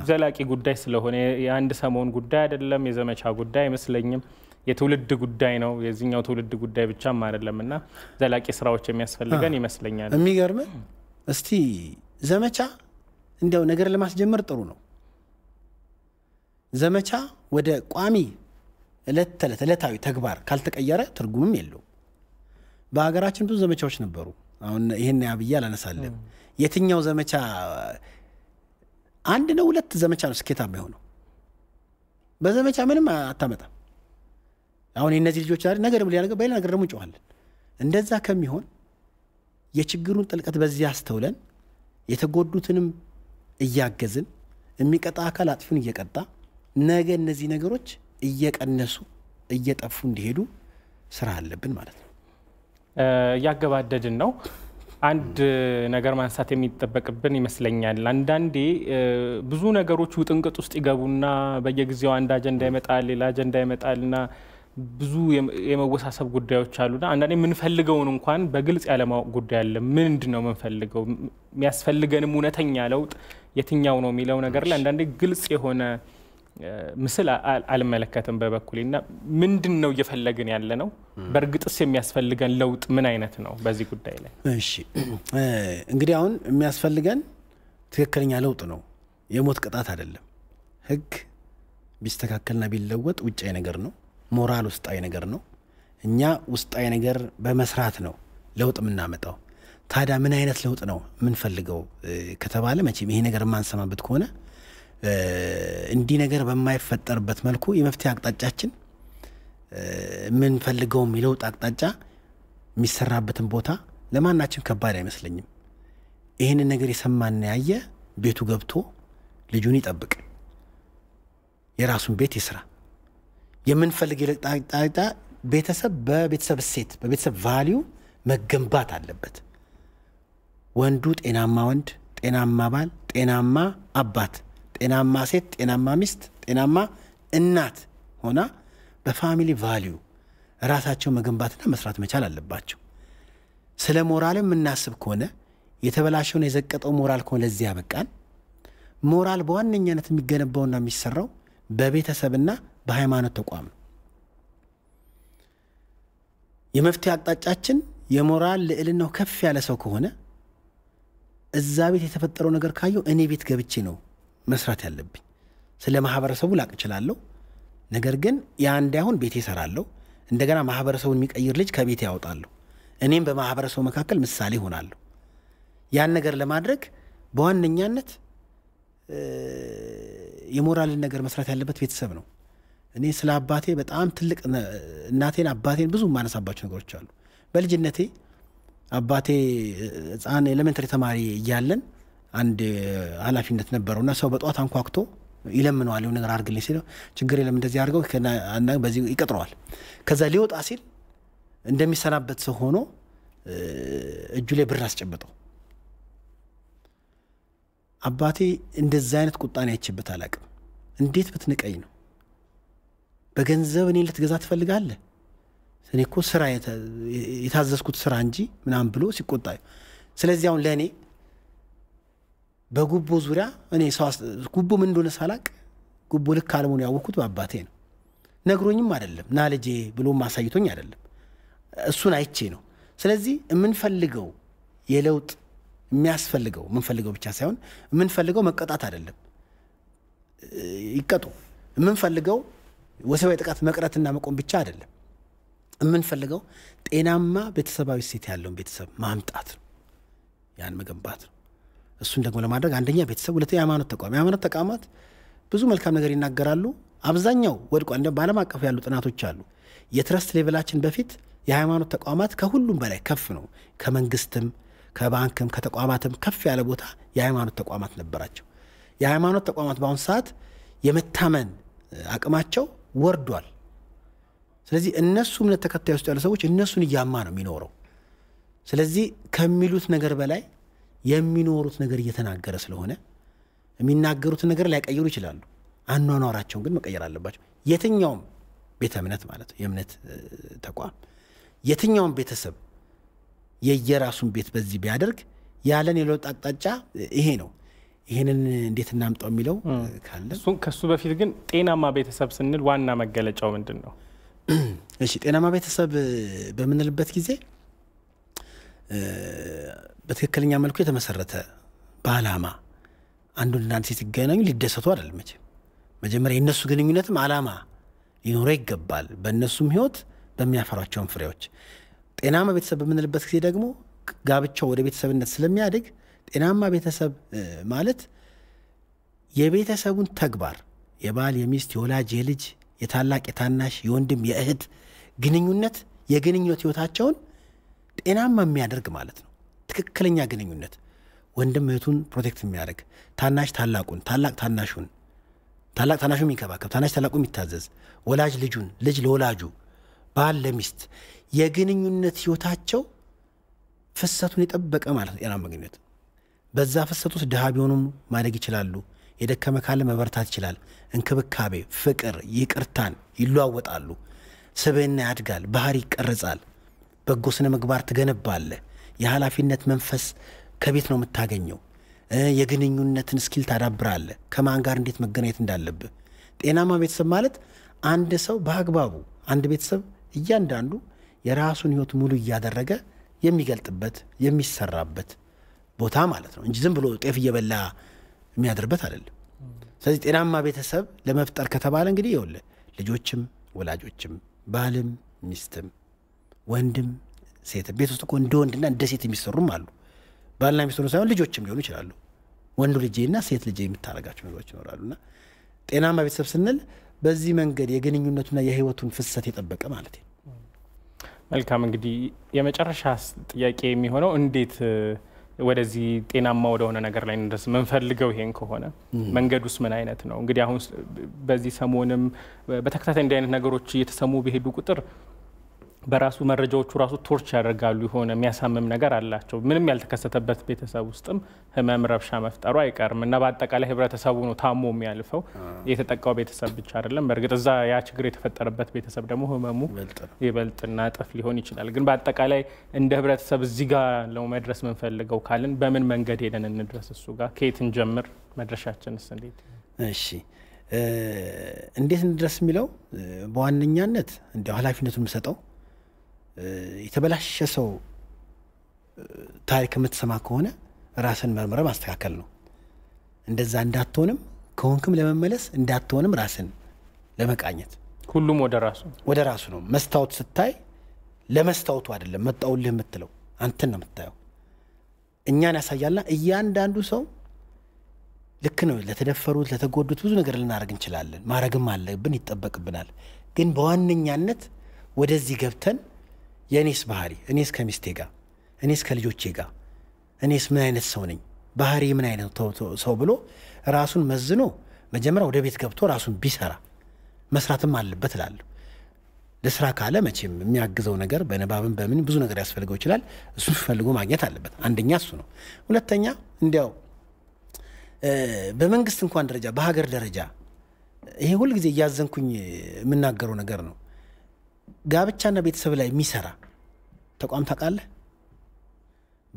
የዘላቂ ጉዳይ ስለሆነ የአንድ ሰሞን ጉዳይ አይደለም፣ የዘመቻ ጉዳይ አይመስለኝም። የትውልድ ጉዳይ ነው። የዚህኛው ትውልድ ጉዳይ ብቻም አይደለም እና ዘላቂ ስራዎች የሚያስፈልገን ይመስለኛል። የሚገርም እስቲ ዘመቻ እንዲያው ነገር ለማስጀመር ጥሩ ነው። ዘመቻ ወደ ቋሚ እለት ተዕለት ዕለታዊ ተግባር ካልተቀየረ ትርጉምም የለውም። በሀገራችን ብዙ ዘመቻዎች ነበሩ። አሁን ይህን አብዬ አላነሳልም። የትኛው ዘመቻ አንድ ነው ሁለት ዘመቻ ነው ስኬታማ የሆነው? በዘመቻ ምንም አታመጣም። አሁን የእነዚህ ልጆች ዛሬ ነገር ሌላ ነገር በሌላ ነገር ደግሞ እንጮኻለን። እንደዛ ከሚሆን የችግሩን ጥልቀት በዚህ አስተውለን የተጎዱትንም እያገዝን የሚቀጣ አካል አጥፊውን እየቀጣ ነገ እነዚህ ነገሮች እየቀነሱ እየጠፉ እንዲሄዱ ስራ አለብን ማለት ነው። እያገባደድን ነው። አንድ ነገር ማንሳት የሚጠበቅብን ይመስለኛል። አንዳንዴ ብዙ ነገሮች ውጥንቅጥ ውስጥ ይገቡና በየጊዜው አንድ አጀንዳ ይመጣል፣ ሌላ አጀንዳ ይመጣልና ብዙ የመወሳሰብ ጉዳዮች አሉና አንዳንዴ የምንፈልገውን እንኳን በግልጽ ያለማወቅ ጉዳይ አለ። ምንድን ነው የምንፈልገው? የሚያስፈልገንም እውነተኛ ለውጥ የትኛው ነው የሚለው ነገር ላይ አንዳንዴ ግልጽ የሆነ ምስል አልመለከትም በበኩሌና ምንድን ነው እየፈለግን ያለ ነው? በእርግጥስ የሚያስፈልገን ለውጥ ምን አይነት ነው? በዚህ ጉዳይ ላይ እሺ፣ እንግዲህ አሁን የሚያስፈልገን ትክክለኛ ለውጥ ነው፣ የሞት ቅጣት አይደለም። ህግ ቢስተካከልና ቢለወጥ ውጫዊ ነገር ነው፣ ሞራል ውስጣዊ ነገር ነው። እኛ ውስጣዊ ነገር በመስራት ነው ለውጥ የምናመጣው። ታዲያ ምን አይነት ለውጥ ነው የምንፈልገው ከተባለ መቼም ይሄ ነገር የማንሰማበት ከሆነ እንዲህ ነገር በማይፈጠርበት መልኩ የመፍትሄ አቅጣጫችን የምንፈልገውም የለውጥ አቅጣጫ የሚሰራበትን ቦታ ለማናችን ከባድ አይመስለኝም። ይህንን ነገር የሰማና ያየ ቤቱ ገብቶ ልጁን ይጠብቅ፣ የራሱን ቤት ይስራ። የምንፈልግ የለውጥ አቅጣጫ ቤተሰብ በቤተሰብ እሴት በቤተሰብ ቫሊዩ መገንባት አለበት። ወንዱ ጤናማ ወንድ፣ ጤናማ ባል፣ ጤናማ አባት ጤናማ ሴት፣ ጤናማ ሚስት፣ ጤናማ እናት ሆና በፋሚሊ ቫሊዩ ራሳቸው መገንባትና መስራት መቻል አለባቸው። ስለ ሞራል የምናስብ ከሆነ የተበላሸውን የዘቀጠው ሞራል ከሆነ ለዚህ ያበቃል። ሞራል በዋነኛነት የሚገነባውና የሚሰራው በቤተሰብና በሃይማኖት ተቋም ነው። የመፍትሄ አቅጣጫችን የሞራል ልዕልናው ከፍ ያለ ሰው ከሆነ እዛ ቤት የተፈጠረው ነገር ካየው እኔ ቤት ገብቼ ነው መስራት ያለብኝ። ስለ ማህበረሰቡ ላቅ እችላለሁ፣ ነገር ግን ያ እንዳይሆን ቤቴ እሰራለሁ። እንደገና ማህበረሰቡን የሚቀይር ልጅ ከቤቴ ያወጣለሁ። እኔም በማህበረሰቡ መካከል ምሳሌ ሆናለሁ። ያን ነገር ለማድረግ በዋነኛነት የሞራልን ነገር መስራት ያለበት ቤተሰብ ነው። እኔ ስለ አባቴ በጣም ትልቅ እናቴን አባቴን ብዙ የማነሳባቸው ነገሮች አሉ። በልጅነቴ አባቴ ህፃን ኤሌመንተሪ ተማሪ እያለን አንድ ኃላፊነት እና ሰው በጠዋት አንኳኩቶ ይለምነዋል። ነገር አድርግልኝ ሲለው ችግር የለም እንደዚህ አድርገው በዚህ ይቀጥረዋል። ከዛ ሊወጣ ሲል እንደሚሰናበት ሰው ሆኖ እጁ ላይ ብር አስጨበጠው። አባቴ እንደዛ አይነት ቁጣን ያችበት አላቅም። እንዴት ብትንቀኝ ነው? በገንዘብ እኔ ልትገዛ ትፈልጋለህ? እኔ እኮ ስራ የታዘዝኩት ስራ እንጂ ምናምን ብሎ ሲቆጣ ስለዚህ አሁን ለእኔ በጉቦ ዙሪያ እኔ ጉቦ ምን እንደሆነ ሳላቅ ጉቦ ልክ አለመሆኑ ያወቅኩት በአባቴ ነው። ነግሮኝም አይደለም ና ልጄ ብሎ አሳይቶኝ አይደለም፣ እሱን አይቼ ነው። ስለዚህ የምንፈልገው የለውጥ የሚያስፈልገው የምንፈልገው ብቻ ሳይሆን የምንፈልገው መቀጣት አይደለም፣ ይቀጡ የምንፈልገው ወሲባዊ ጥቃት መቅረትና መቆም ብቻ አይደለም። የምንፈልገው ጤናማ ቤተሰባዊ ሴት ያለውን ቤተሰብ ማምጣት ነው፣ ያን መገንባት ነው። እሱን ደግሞ ለማድረግ አንደኛ ቤተሰብ፣ ሁለተኛ የሃይማኖት ተቋም። የሃይማኖት ተቋማት ብዙ መልካም ነገር ይናገራሉ። አብዛኛው ወድቋል። እንደ በዓለም አቀፍ ያሉ ጥናቶች አሉ። የትረስት ሌቭላችን በፊት የሃይማኖት ተቋማት ከሁሉም በላይ ከፍ ነው። ከመንግስትም፣ ከባንክም፣ ከተቋማትም ከፍ ያለ ቦታ የሃይማኖት ተቋማት ነበራቸው። የሃይማኖት ተቋማት በአሁኑ ሰዓት የመታመን አቅማቸው ወርዷል። ስለዚህ እነሱ እምነት ተከታይ ውስጥ ያሉ ሰዎች እነሱን እያማ ነው የሚኖረው። ስለዚህ ከሚሉት ነገር በላይ የሚኖሩት ነገር እየተናገረ ስለሆነ የሚናገሩትን ነገር ሊያቀይሩ ይችላሉ። አኗኗራቸውን ግን መቀየር አለባቸው። የትኛውም ቤተ እምነት ማለት ነው የእምነት ተቋም የትኛውም ቤተሰብ የየራሱን ቤት በዚህ ቢያደርግ ያለን የለውጥ አቅጣጫ ይሄ ነው። ይህንን እንዴት እናምጣው የሚለው ካለ ከሱ በፊት ግን ጤናማ ቤተሰብ ስንል ዋና መገለጫው ምንድን ነው? እሺ ጤናማ ቤተሰብ በምንልበት ጊዜ በትክክለኛ መልኩ የተመሰረተ በዓላማ አንዱ አንድ ሴት ሲገናኙ ሊደሰቱ አይደለም መቼም መጀመሪያ የእነሱ ግንኙነትም ዓላማ ሊኖረው ይገባል። በእነሱም ህይወት በሚያፈሯቸውን ፍሬዎች ጤናማ ቤተሰብ በምንልበት ጊዜ ደግሞ ጋብቻው ወደ ቤተሰብነት ስለሚያድግ ጤናማ ቤተሰብ ማለት የቤተሰቡን ተግባር የባል፣ የሚስት፣ የወላጅ፣ የልጅ፣ የታላቅ፣ የታናሽ፣ የወንድም፣ የእህት ግንኙነት የግንኙነት ህይወታቸውን ጤናማ የሚያደርግ ማለት ነው። ትክክለኛ ግንኙነት ወንድም እህቱን ፕሮቴክት የሚያደርግ ታናሽ ታላቁን፣ ታላቅ ታናሹን፣ ታላቅ ታናሹ የሚንከባከብ፣ ታናሽ ታላቁ የሚታዘዝ፣ ወላጅ ልጁን፣ ልጅ ለወላጁ፣ ባል ለሚስት የግንኙነት ህይወታቸው ፍሰቱን የጠበቀ ማለት ነው። ጤናማ ግንኙነት በዛ ፍሰት ውስጥ ድሃ ቢሆኑም ማደግ ይችላሉ። የደከመ ካለ መበርታት ይችላል። እንክብካቤ፣ ፍቅር፣ ይቅርታን ይለዋወጣሉ። ስብዕና ያድጋል። ባህሪ ይቀርጻል። በጎ ስነ ምግባር ትገነባለህ። የኃላፊነት መንፈስ ከቤት ነው የምታገኘው። የግንኙነትን ስኪል ታዳብራለህ። ከማን ጋር እንዴት መገናኘት እንዳለብህ። ጤናማ ቤተሰብ ማለት አንድ ሰው በአግባቡ አንድ ቤተሰብ እያንዳንዱ የራሱን ህይወት ሙሉ እያደረገ የሚገልጥበት የሚሰራበት ቦታ ማለት ነው እንጂ ዝም ብሎ ጤፍ እየበላ የሚያድርበት አይደለም። ስለዚህ ጤናማ ቤተሰብ ለመፍጠር ከተባለ እንግዲህ ይኸውልህ ልጆችም ወላጆችም ባልም ሚስትም ወንድም ሴት ቤት ውስጥ እኮ እንደ ወንድና እንደ ሴት የሚሰሩም አሉ። ባልና የሚሰሩ ሳይሆን ልጆችም ሊሆኑ ይችላሉ። ወንዱ ልጄና ሴት ልጄ የምታደርጋቸው ነገሮች ይኖራሉና ጤናማ ቤተሰብ ስንል በዚህ መንገድ የግንኙነቱና የህይወቱን ፍሰት የጠበቀ ማለት ነው። መልካም እንግዲህ የመጨረሻ ጥያቄ የሚሆነው እንዴት ወደዚህ ጤናማ ወደሆነ ነገር ላይ እንደርስ ምንፈልገው ይሄን ከሆነ መንገዱስ ምን አይነት ነው? እንግዲህ አሁን በዚህ ሰሞንም በተከታታይ እንዲህ አይነት ነገሮች እየተሰሙ በሄዱ ቁጥር በራሱ መረጃዎቹ ራሱ ቶርች ያደርጋሉ። የሆነ የሚያሳምም ነገር አላቸው። ምንም ያልተከሰተበት ቤተሰብ ውስጥም ህመም፣ ረብሻ መፍጠሩ አይቀርም እና በአጠቃላይ ህብረተሰቡ ነው ታሞ የሚያልፈው። የተጠቃው ቤተሰብ ብቻ አይደለም። በእርግጥ እዛ ያ ችግር የተፈጠረበት ቤተሰብ ደግሞ ህመሙ ይበልጥና ጥፍ ሊሆን ይችላል። ግን በአጠቃላይ እንደ ህብረተሰብ እዚህ ጋር ለው መድረስ የምንፈልገው ካልን በምን መንገድ ሄደን እንድረስ? እሱ ጋር ከየት እንጀምር? መድረሻችንስ እንዴት? እሺ እንዴት እንድረስ የሚለው በዋነኛነት እንዲያው ኃላፊነቱን የምሰጠው የተበላሸ ሰው ታሪክ የምትሰማ ከሆነ ራስን መርምረ ማስተካከል ነው። እንደዛ እንዳትሆንም ከሆንክም ለመመለስ እንዳትሆንም ራስን ለመቃኘት ሁሉም ወደ ራሱ ወደ ራሱ ነው። መስታወት ስታይ ለመስታወቱ አይደለም መጣውልህ የምትለው አንተን ነው የምታየው። እኛን ያሳያልና እያንዳንዱ ሰው ልክ ነው። ለተደፈሩት፣ ለተጎዱት ብዙ ነገር ልናደርግ እንችላለን። ማድረግም አለብን፣ ይጠበቅብናል። ግን በዋነኛነት ወደዚህ ገብተን የእኔስ ባህሪ እኔስ ከሚስቴ ጋር እኔስ ከልጆቼ ጋር እኔስ ምን አይነት ሰው ነኝ ባህሪ ምን አይነት ሰው ብሎ ራሱን መዝኖ መጀመሪያ ወደ ቤት ገብቶ ራሱን ቢሰራ መስራትም አለበት እላለሁ። ለስራ ካለ መቼም የሚያግዘው ነገር በንባብን በምን ብዙ ነገር ያስፈልገው ይችላል። እሱ ፈልጎ ማግኘት አለበት። አንደኛ እሱ ነው። ሁለተኛ እንዲያው በመንግስት እንኳን ደረጃ በሀገር ደረጃ ይሄ ሁልጊዜ እያዘንኩኝ የምናገረው ነገር ነው። ጋብቻና ቤተሰብ ላይ የሚሰራ ተቋም ታውቃለህ?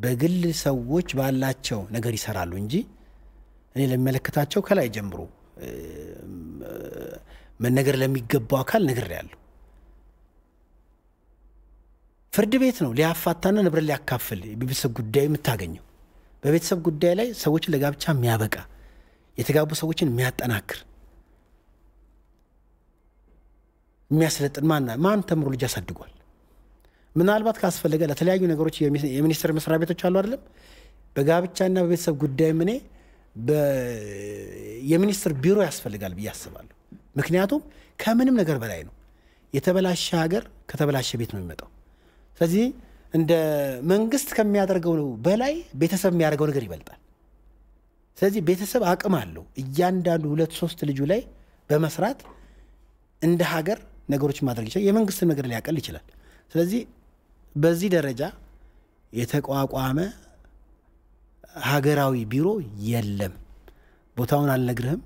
በግል ሰዎች ባላቸው ነገር ይሰራሉ እንጂ እኔ ለሚመለከታቸው ከላይ ጀምሮ መነገር ለሚገባው አካል ነገር ያለው ፍርድ ቤት ነው ሊያፋታና ንብረት ሊያካፍል የቤተሰብ ጉዳይ የምታገኘው። በቤተሰብ ጉዳይ ላይ ሰዎችን ለጋብቻ የሚያበቃ የተጋቡ ሰዎችን የሚያጠናክር የሚያስለጥን ማና ማን ተምሮ ልጅ ያሳድጓል? ምናልባት ካስፈለገ ለተለያዩ ነገሮች የሚኒስቴር መስሪያ ቤቶች አሉ አይደለም። በጋብቻና በቤተሰብ ጉዳይም እኔ የሚኒስትር ቢሮ ያስፈልጋል ብዬ አስባለሁ። ምክንያቱም ከምንም ነገር በላይ ነው። የተበላሸ ሀገር ከተበላሸ ቤት ነው የሚመጣው። ስለዚህ እንደ መንግስት ከሚያደርገው በላይ ቤተሰብ የሚያደርገው ነገር ይበልጣል። ስለዚህ ቤተሰብ አቅም አለው። እያንዳንዱ ሁለት ሶስት ልጁ ላይ በመስራት እንደ ሀገር ነገሮችን ማድረግ ይችላል። የመንግስትን ነገር ሊያቀል ይችላል። ስለዚህ በዚህ ደረጃ የተቋቋመ ሀገራዊ ቢሮ የለም። ቦታውን አልነግርህም።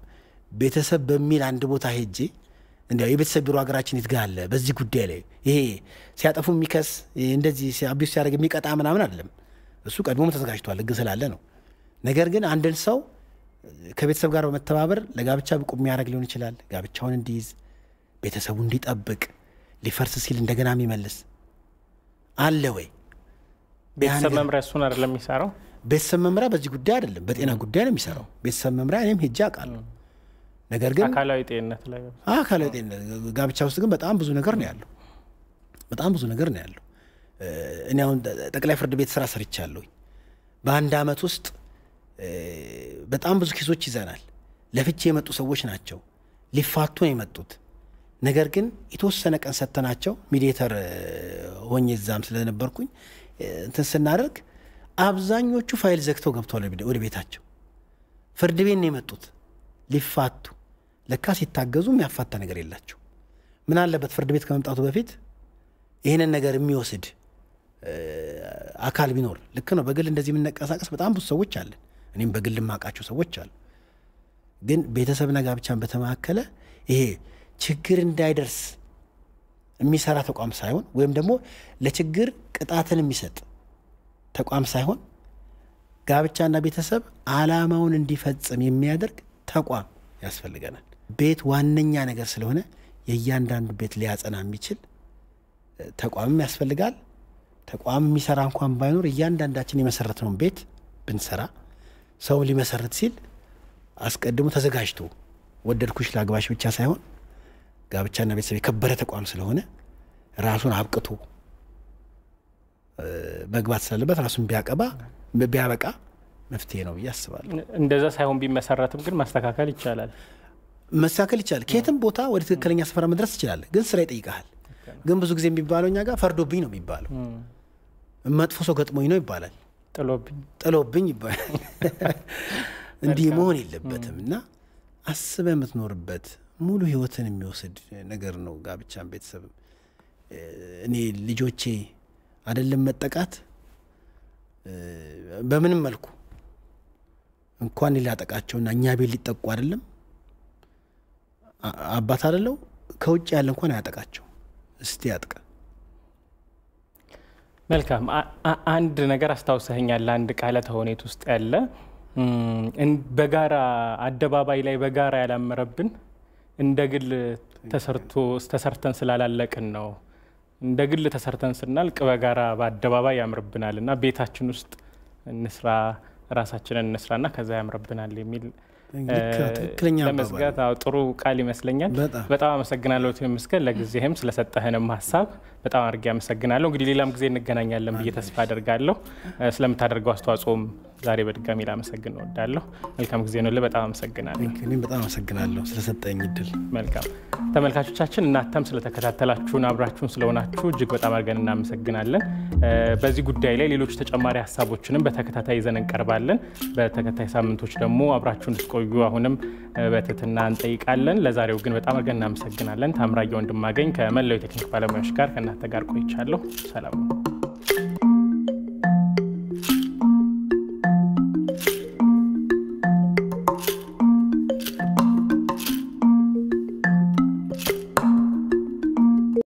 ቤተሰብ በሚል አንድ ቦታ ሄጄ እንዲ የቤተሰብ ቢሮ ሀገራችን የት አለ? በዚህ ጉዳይ ላይ ይሄ ሲያጠፉ የሚከስ እንደዚህ አቢስ ሲያደርግ የሚቀጣ ምናምን አይደለም። እሱ ቀድሞም ተዘጋጅቷል፣ ህግ ስላለ ነው። ነገር ግን አንድን ሰው ከቤተሰብ ጋር በመተባበር ለጋብቻ ብቁ የሚያደርግ ሊሆን ይችላል። ጋብቻውን እንዲይዝ ቤተሰቡ እንዲጠብቅ ሊፈርስ ሲል እንደገና የሚመልስ አለ ወይ? ቤተሰብ መምሪያ እሱን አይደለም የሚሰራው። ቤተሰብ መምሪያ በዚህ ጉዳይ አይደለም፣ በጤና ጉዳይ ነው የሚሰራው። ቤተሰብ መምሪያ እኔም ሄጄ አውቃለሁ። ነገር ግን አካላዊ ጤንነት ላይ አካላዊ ጤንነት ጋብቻ ውስጥ ግን በጣም ብዙ ነገር ነው ያለው። በጣም ብዙ ነገር ነው ያለው። እኔ አሁን ጠቅላይ ፍርድ ቤት ስራ ሰርቻለሁኝ። በአንድ አመት ውስጥ በጣም ብዙ ኬሶች ይዘናል። ለፍቼ የመጡ ሰዎች ናቸው። ሊፋቱ ነው የመጡት። ነገር ግን የተወሰነ ቀን ሰተናቸው ሚዲየተር ሆኜ እዛም ስለነበርኩኝ እንትን ስናደርግ አብዛኞቹ ፋይል ዘግተው ገብተዋል ወደ ቤታቸው። ፍርድ ቤት ነው የመጡት ሊፋቱ። ለካ ሲታገዙ የሚያፋታ ነገር የላቸው። ምን አለበት ፍርድ ቤት ከመምጣቱ በፊት ይህንን ነገር የሚወስድ አካል ቢኖር ልክ ነው። በግል እንደዚህ የምንቀሳቀስ በጣም ብዙ ሰዎች አለን። እኔም በግል የማውቃቸው ሰዎች አሉ። ግን ቤተሰብና ጋብቻን በተማከለ ይሄ ችግር እንዳይደርስ የሚሰራ ተቋም ሳይሆን ወይም ደግሞ ለችግር ቅጣትን የሚሰጥ ተቋም ሳይሆን ጋብቻና ቤተሰብ አላማውን እንዲፈጽም የሚያደርግ ተቋም ያስፈልገናል። ቤት ዋነኛ ነገር ስለሆነ የእያንዳንዱ ቤት ሊያጸና የሚችል ተቋምም ያስፈልጋል። ተቋም የሚሰራ እንኳን ባይኖር እያንዳንዳችን የመሰረትነውን ቤት ብንሰራ ሰው ሊመሰረት ሲል አስቀድሞ ተዘጋጅቶ ወደድኩሽ ላግባሽ ብቻ ሳይሆን ጋብቻና ቤተሰብ የከበረ ተቋም ስለሆነ ራሱን አብቅቶ መግባት ስላለበት ራሱን ቢያቀባ ቢያበቃ መፍትሄ ነው ብዬ አስባለሁ። እንደዛ ሳይሆን ቢመሰረትም ግን ማስተካከል ይቻላል፣ መስተካከል ይቻላል። ከየትም ቦታ ወደ ትክክለኛ ስፍራ መድረስ ትችላለህ፣ ግን ስራ ይጠይቀሃል። ግን ብዙ ጊዜ የሚባለው እኛ ጋር ፈርዶብኝ ነው የሚባለው። መጥፎ ሰው ገጥሞኝ ነው ይባላል፣ ጥሎብኝ ጥሎብኝ ይባላል። እንዲህ መሆን የለበትም እና አስበህ የምትኖርበት ሙሉ ህይወትን የሚወስድ ነገር ነው። ጋብቻን ቤተሰብም እኔ ልጆቼ አይደለም መጠቃት በምንም መልኩ እንኳን ላጠቃቸውና እኛ ቤት ሊጠቁ አይደለም አባት አደለው ከውጭ ያለ እንኳን አያጠቃቸው። እስቲ ያጥቀ መልካም አንድ ነገር አስታውሰኸኛል። አንድ ቃለ ተሆኔት ውስጥ ያለ በጋራ አደባባይ ላይ በጋራ ያላመረብን እንደ ግል ተሰርቶ ተሰርተን ስላላለቅን ነው። እንደ ግል ተሰርተን ስናልቅ በጋራ በአደባባይ ያምርብናል እና ቤታችን ውስጥ እንስራ፣ ራሳችንን እንስራና ከዛ ያምርብናል የሚል ለመዝጋት ጥሩ ቃል ይመስለኛል። በጣም አመሰግናለሁ ተመስገን፣ ለጊዜህም ስለሰጠህንም ሀሳብ በጣም አድርጌ አመሰግናለሁ። እንግዲህ ሌላም ጊዜ እንገናኛለን ብዬ ተስፋ አደርጋለሁ። ስለምታደርገው አስተዋጽኦም ዛሬ በድጋሚ ላመሰግን እወዳለሁ። መልካም ጊዜ ነው። በጣም አመሰግናለሁ። እኔም በጣም አመሰግናለሁ ስለሰጠኝ እድል። መልካም ተመልካቾቻችን፣ እናንተም ስለተከታተላችሁን አብራችሁን ስለሆናችሁ እጅግ በጣም አድርገን እናመሰግናለን። በዚህ ጉዳይ ላይ ሌሎች ተጨማሪ ሀሳቦችንም በተከታታይ ይዘን እንቀርባለን። በተከታይ ሳምንቶች ደግሞ አብራችሁ እንድትቆዩ አሁንም በትህትና እንጠይቃለን። ለዛሬው ግን በጣም አድርገን እናመሰግናለን። ታምራየ ወንድማገኝ ከመላው የቴክኒክ ባለሙያዎች ጋር ከእናንተ ጋር ቆይቻለሁ። ሰላም